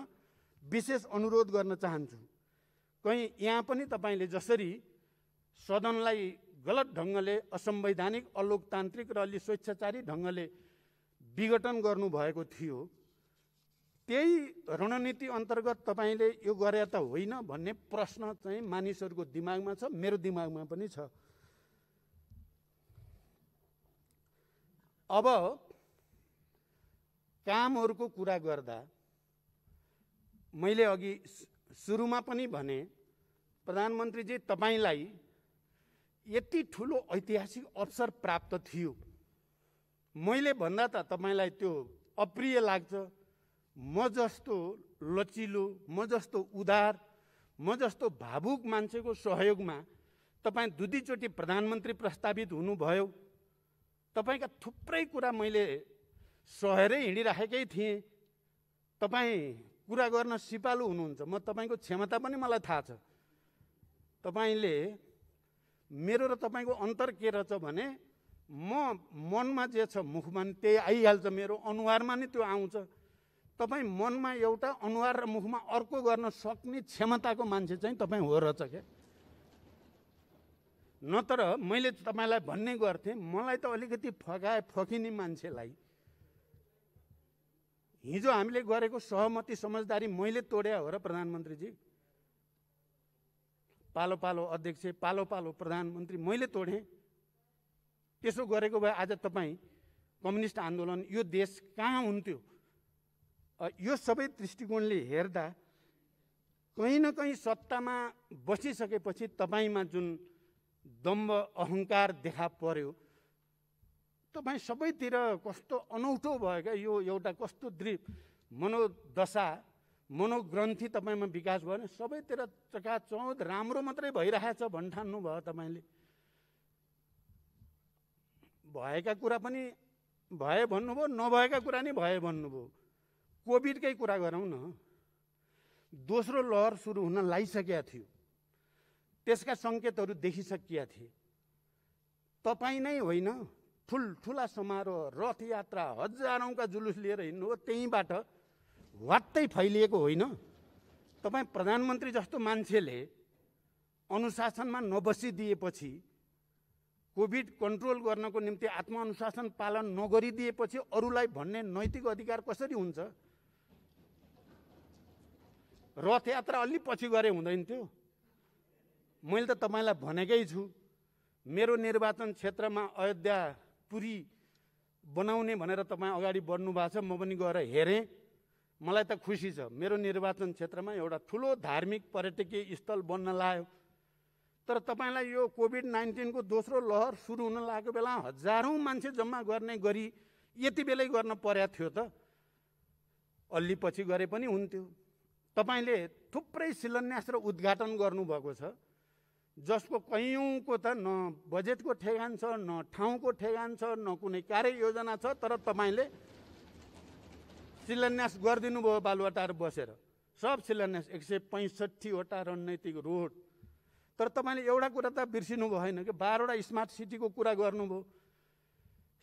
विशेष अनुरोध गर्न चाहन्छु कहीँ यहाँ पनि तपाईँले जसरी सदनलाई गलत ढङ्गले असंवैधानिक अलोकतान्त्रिक र अलि स्वेच्छाचारी ढङ्गले विघटन गर्नुभएको थियो त्यही रणनीति अन्तर्गत तपाईँले यो गरे त होइन भन्ने प्रश्न चाहिँ मानिसहरूको दिमागमा छ मेरो दिमागमा पनि छ अब कामहरूको कुरा गर्दा मैले अघि सुरुमा पनि भने प्रधानमन्त्रीजी तपाईँलाई यति ठुलो ऐतिहासिक अवसर प्राप्त थियो मैले भन्दा त तपाईँलाई त्यो अप्रिय लाग्छ म जस्तो लचिलो म जस्तो उदार म जस्तो भावुक मान्छेको सहयोगमा तपाईँ दुईचोटि प्रधानमन्त्री प्रस्तावित हुनुभयो तपाईँका थुप्रै कुरा मैले सहेरै हिँडिराखेकै थिएँ तपाईँ कुरा गर्न सिपालु हुनुहुन्छ म तपाईँको क्षमता पनि मलाई थाहा छ तपाईँले मेरो र तपाईँको अन्तर के रहेछ भने म मनमा जे छ मुखमा नि त्यही आइहाल्छ मेरो अनुहारमा नि त्यो आउँछ तपाईँ मनमा एउटा अनुहार र मुखमा अर्को गर्न सक्ने क्षमताको मान्छे चाहिँ तपाईँ हो रहेछ क्या नत्र मैले तपाईँलाई भन्ने गर्थेँ मलाई त अलिकति फकाए फकिने मान्छेलाई हिजो हामीले गरेको सहमति समझदारी मैले तोड्या हो र प्रधानमन्त्रीजी पालो पालो अध्यक्ष पालो पालो प्रधानमन्त्री मैले तोडेँ त्यसो गरेको भए आज तपाईँ कम्युनिस्ट आन्दोलन यो देश कहाँ हुन्थ्यो यो सबै दृष्टिकोणले हेर्दा कहीँ न कहीँ सत्तामा बसिसकेपछि तपाईँमा जुन दम्ब अहङ्कार देखा पर्यो तपाईँ सबैतिर कस्तो अनौठो भयो क्या यो एउटा कस्तो दृप मनोदशा मनोग्रन्थी तपाईँमा विकास भयो भने सबैतिर चकाचौध राम्रो मात्रै भइरहेछ भन्ठान्नु भयो तपाईँले भएका कुरा पनि भए भन्नुभयो नभएका कुरा नै भए भन्नुभयो कोभिडकै कुरा गरौँ न दोस्रो लहर सुरु हुन लागिसकेको थियो त्यसका सङ्केतहरू देखिसकिया थिए तपाईँ नै होइन ठुल्ठुला समारोह रथयात्रा हजारौँका जुलुस लिएर हिँड्नुभयो त्यहीँबाट वात्तै फैलिएको होइन तपाईँ प्रधानमन्त्री जस्तो मान्छेले अनुशासनमा नबसिदिएपछि कोभिड कन्ट्रोल गर्नको निम्ति आत्मअनुशासन पालन नगरिदिएपछि अरूलाई भन्ने नैतिक अधिकार कसरी हुन्छ रथयात्रा अलि पछि गरे हुँदैन थियो मैले त तपाईँलाई भनेकै छु मेरो निर्वाचन क्षेत्रमा अयोध्या पुरी बनाउने भनेर तपाईँ अगाडि बढ्नु भएको छ म पनि गएर हेरेँ मलाई त खुसी छ मेरो निर्वाचन क्षेत्रमा एउटा ठुलो धार्मिक पर्यटकीय स्थल बन्न लाग्यो तर तपाईँलाई यो कोभिड नाइन्टिनको दोस्रो लहर सुरु हुन लागेको बेला हजारौँ मान्छे जम्मा गर्ने गरी यति बेलै गर्न पर्या थियो त अलि पछि गरे पनि हुन्थ्यो तपाईँले थुप्रै शिलान्यास र उद्घाटन गर्नुभएको छ जसको कैयौँको त न बजेटको ठेगान छ न ठाउँको ठेगान छ न कुनै कार्य योजना छ तर तपाईँले शिलान्यास गरिदिनु भयो बालुवाटार बसेर सब शिलान्यास एक सय पैँसठीवटा रणनैतिक रोड तर तपाईँले एउटा कुरा त बिर्सिनु भएन कि बाह्रवटा स्मार्ट सिटीको कुरा गर्नुभयो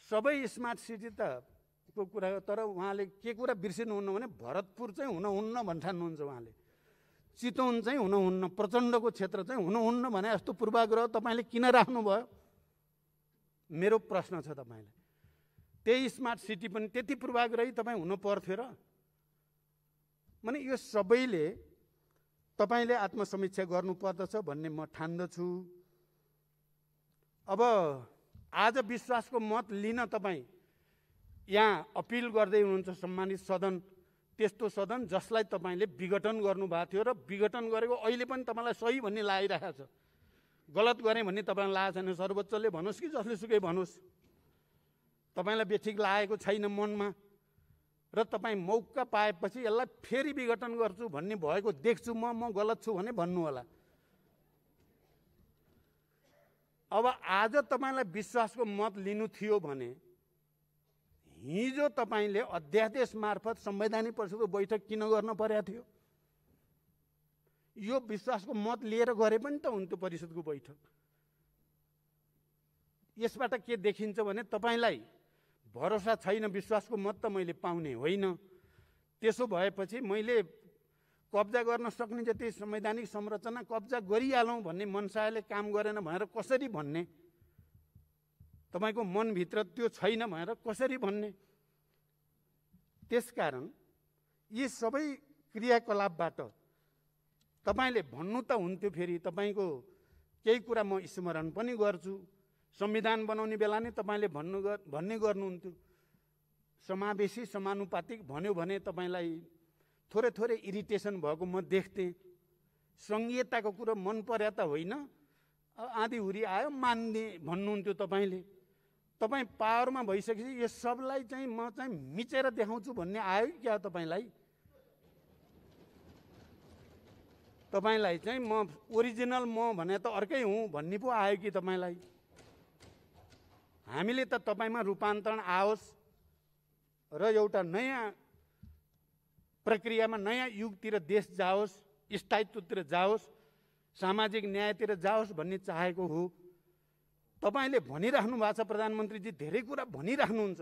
सबै स्मार्ट सिटी त को कुरा तर उहाँले के कुरा बिर्सिनुहुन्न भने भरतपुर चाहिँ हुनुहुन्न भन्ठान्नुहुन्छ उहाँले चितवन चाहिँ हुनुहुन्न प्रचण्डको क्षेत्र चाहिँ हुनुहुन्न भने यस्तो पूर्वाग्रह तपाईँले किन राख्नुभयो मेरो प्रश्न छ तपाईँलाई त्यही स्मार्ट सिटी पनि त्यति पूर्वाग्रही तपाईँ हुनु पर्थ्यो र माने यो सबैले तपाईँले आत्मसमीक्षा गर्नुपर्दछ भन्ने म ठान्दछु अब आज विश्वासको मत लिन तपाईँ यहाँ अपिल गर्दै हुनुहुन्छ सम्मानित सदन त्यस्तो सदन जसलाई तपाईँले विघटन गर्नुभएको थियो र विघटन गरेको अहिले पनि तपाईँलाई सही भन्ने लागिरहेको छ गलत गरेँ भन्ने तपाईँलाई लागेको छैन सर्वोच्चले भनोस् कि जसले सुकै भनोस् तपाईँलाई बेठिक लागेको छैन मनमा र तपाईँ मौका पाएपछि यसलाई फेरि विघटन गर्छु भन्ने भएको देख्छु म म गलत छु भने भन्नु होला अब आज तपाईँलाई विश्वासको मत लिनु थियो भने हिजो तपाईँले अध्यादेश मार्फत संवैधानिक परिषदको बैठक किन गर्न परेको थियो यो विश्वासको मत लिएर गरे पनि त हुन्थ्यो परिषदको बैठक यसबाट के देखिन्छ भने तपाईँलाई भरोसा छैन विश्वासको मत त मैले पाउने होइन त्यसो भएपछि मैले कब्जा गर्न सक्ने जति संवैधानिक संरचना कब्जा गरिहालौँ भन्ने मनसायले काम गरेन भनेर कसरी भन्ने तपाईँको मनभित्र त्यो छैन भनेर कसरी भन्ने त्यसकारण यी सबै क्रियाकलापबाट तपाईँले भन्नु त हुन्थ्यो फेरि तपाईँको केही कुरा म स्मरण पनि गर्छु संविधान बनाउने बेला नै तपाईँले भन्नु भन्ने गर्नुहुन्थ्यो समावेशी समानुपातिक भन्यो भने तपाईँलाई थोरै थोरै इरिटेसन भएको म देख्थेँ सङ्घीयताको कुरो मन पर्या त होइन हुरी आयो मान्ने भन्नुहुन्थ्यो तपाईँले तपाईँ पावरमा भइसकेपछि यो सबलाई चाहिँ म चाहिँ मिचेर देखाउँछु भन्ने आयो कि क्या तपाईँलाई तपाईँलाई चाहिँ म ओरिजिनल म भने त अर्कै हुँ भन्ने पो आयो कि तपाईँलाई हामीले त तपाईँमा रूपान्तरण आओस् र एउटा नयाँ प्रक्रियामा नयाँ युगतिर देश जाओस् स्थायित्वतिर जाओस् सामाजिक न्यायतिर जाओस् भन्ने चाहेको हो तपाईँले भनिराख्नु भएको छ प्रधानमन्त्रीजी धेरै कुरा भनिराख्नुहुन्छ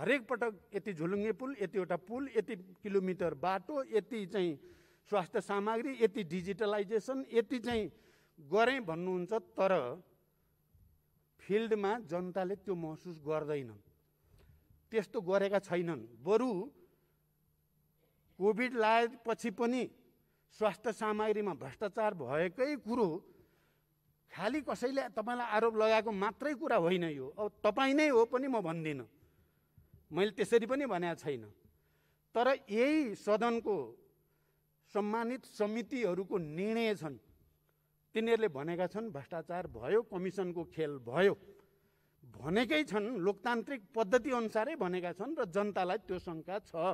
हरेक पटक यति झुलुङ्गे पुल यतिवटा पुल यति किलोमिटर बाटो यति चाहिँ स्वास्थ्य सामग्री यति डिजिटलाइजेसन यति चाहिँ गरेँ भन्नुहुन्छ तर फिल्डमा जनताले त्यो महसुस गर्दैनन् त्यस्तो गरेका छैनन् बरु कोभिड लागेपछि पनि स्वास्थ्य सामग्रीमा भ्रष्टाचार भएकै कुरो खालि कसैले तपाईँलाई आरोप लगाएको मात्रै कुरा होइन यो अब तपाईँ नै हो पनि म भन्दिनँ मैले त्यसरी पनि भनेको छैन तर यही सदनको सम्मानित समितिहरूको निर्णय छन् तिनीहरूले भनेका छन् भ्रष्टाचार भयो कमिसनको खेल भयो भनेकै छन् लोकतान्त्रिक पद्धतिअनुसारै भनेका छन् र जनतालाई त्यो शङ्का छ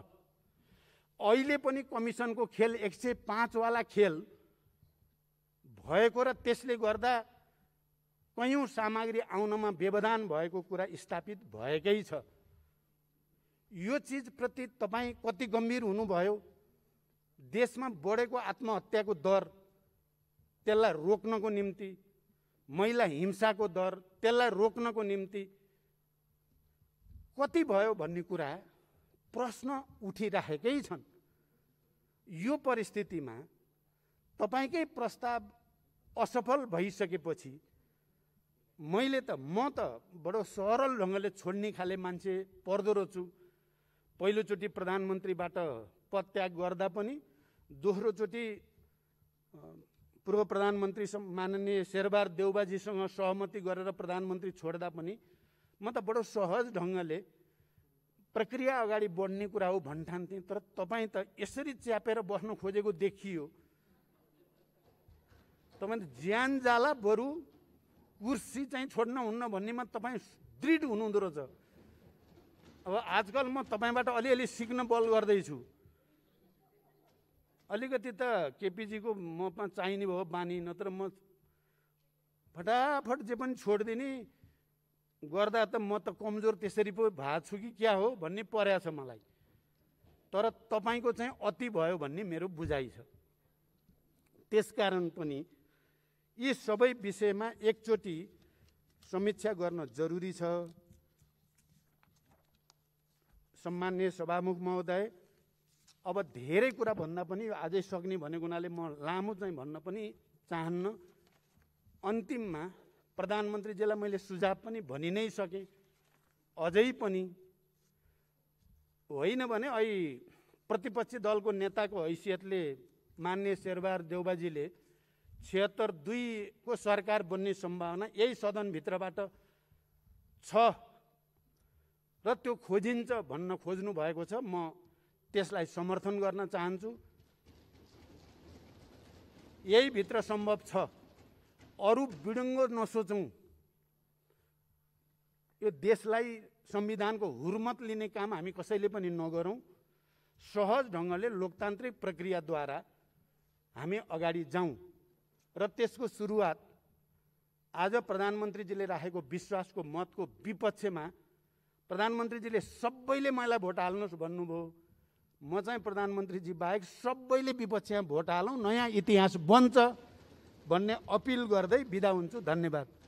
अहिले पनि कमिसनको खेल एक सय पाँचवाला खेल भएको र त्यसले गर्दा कयौँ सामग्री आउनमा व्यवधान भएको कुरा स्थापित भएकै छ यो चिजप्रति तपाईँ कति गम्भीर हुनुभयो देशमा बढेको आत्महत्याको दर त्यसलाई रोक्नको निम्ति महिला हिंसाको दर त्यसलाई रोक्नको निम्ति कति भयो भन्ने कुरा प्रश्न उठिराखेकै छन् यो परिस्थितिमा तपाईँकै प्रस्ताव असफल भइसकेपछि मैले त म त बडो सरल ढङ्गले छोड्ने खाले मान्छे पर्दो रहेछु पहिलोचोटि प्रधानमन्त्रीबाट पद त्याग गर्दा पनि दोस्रोचोटि पूर्व प्रधानमन्त्री माननीय शेरबार देउबाजीसँग सहमति गरेर प्रधानमन्त्री छोड्दा पनि म त बडो सहज ढङ्गले प्रक्रिया अगाडि बढ्ने कुरा हो भन्ठान्थेँ तर तपाईँ त यसरी च्यापेर बस्न खोजेको देखियो तपाईँ ज्यान जाला बरु कुर्सी चाहिँ छोड्न हुन्न भन्नेमा तपाईँ दृढ हुनुहुँदो रहेछ अब आजकल म तपाईँबाट अलिअलि सिक्न बल गर्दैछु अलिकति त केपिजीको ममा चाहिने भयो बानी नत्र म फटाफट जे पनि छोडिदिने गर्दा त म त कमजोर त्यसरी पो भएको छु कि क्या हो भन्ने परेको छ मलाई तर तपाईँको चाहिँ अति भयो भन्ने मेरो बुझाइ छ त्यसकारण पनि यी सबै विषयमा एकचोटि समीक्षा गर्न जरुरी छ सम्मान्य सभामुख महोदय अब धेरै कुरा भन्दा पनि आजै सक्ने भनेको हुनाले म लामो चाहिँ भन्न पनि चाहन्न अन्तिममा प्रधानमन्त्रीजीलाई मैले सुझाव पनि भनि नै सकेँ अझै पनि होइन भने ऐ प्रतिपक्षी दलको नेताको हैसियतले मान्य शेरबहादुर देउबाजीले छिहत्तर दुईको सरकार बन्ने सम्भावना यही सदनभित्रबाट छ र त्यो खोजिन्छ भन्न खोज्नु भएको छ म त्यसलाई समर्थन गर्न चाहन्छु यही भित्र सम्भव छ अरू विडङ्गो नसोचौँ यो देशलाई संविधानको हुर्मत लिने काम हामी कसैले पनि नगरौँ सहज ढङ्गले लोकतान्त्रिक प्रक्रियाद्वारा हामी अगाडि जाउँ र त्यसको सुरुवात आज प्रधानमन्त्रीजीले राखेको विश्वासको मतको विपक्षमा प्रधानमन्त्रीजीले सबैले मलाई भोट हाल्नुहोस् भन्नुभयो म चाहिँ प्रधानमन्त्रीजी बाहेक सबैले विपक्षमा भोट हालौँ नयाँ इतिहास बन्छ भन्ने अपिल गर्दै बिदा हुन्छु धन्यवाद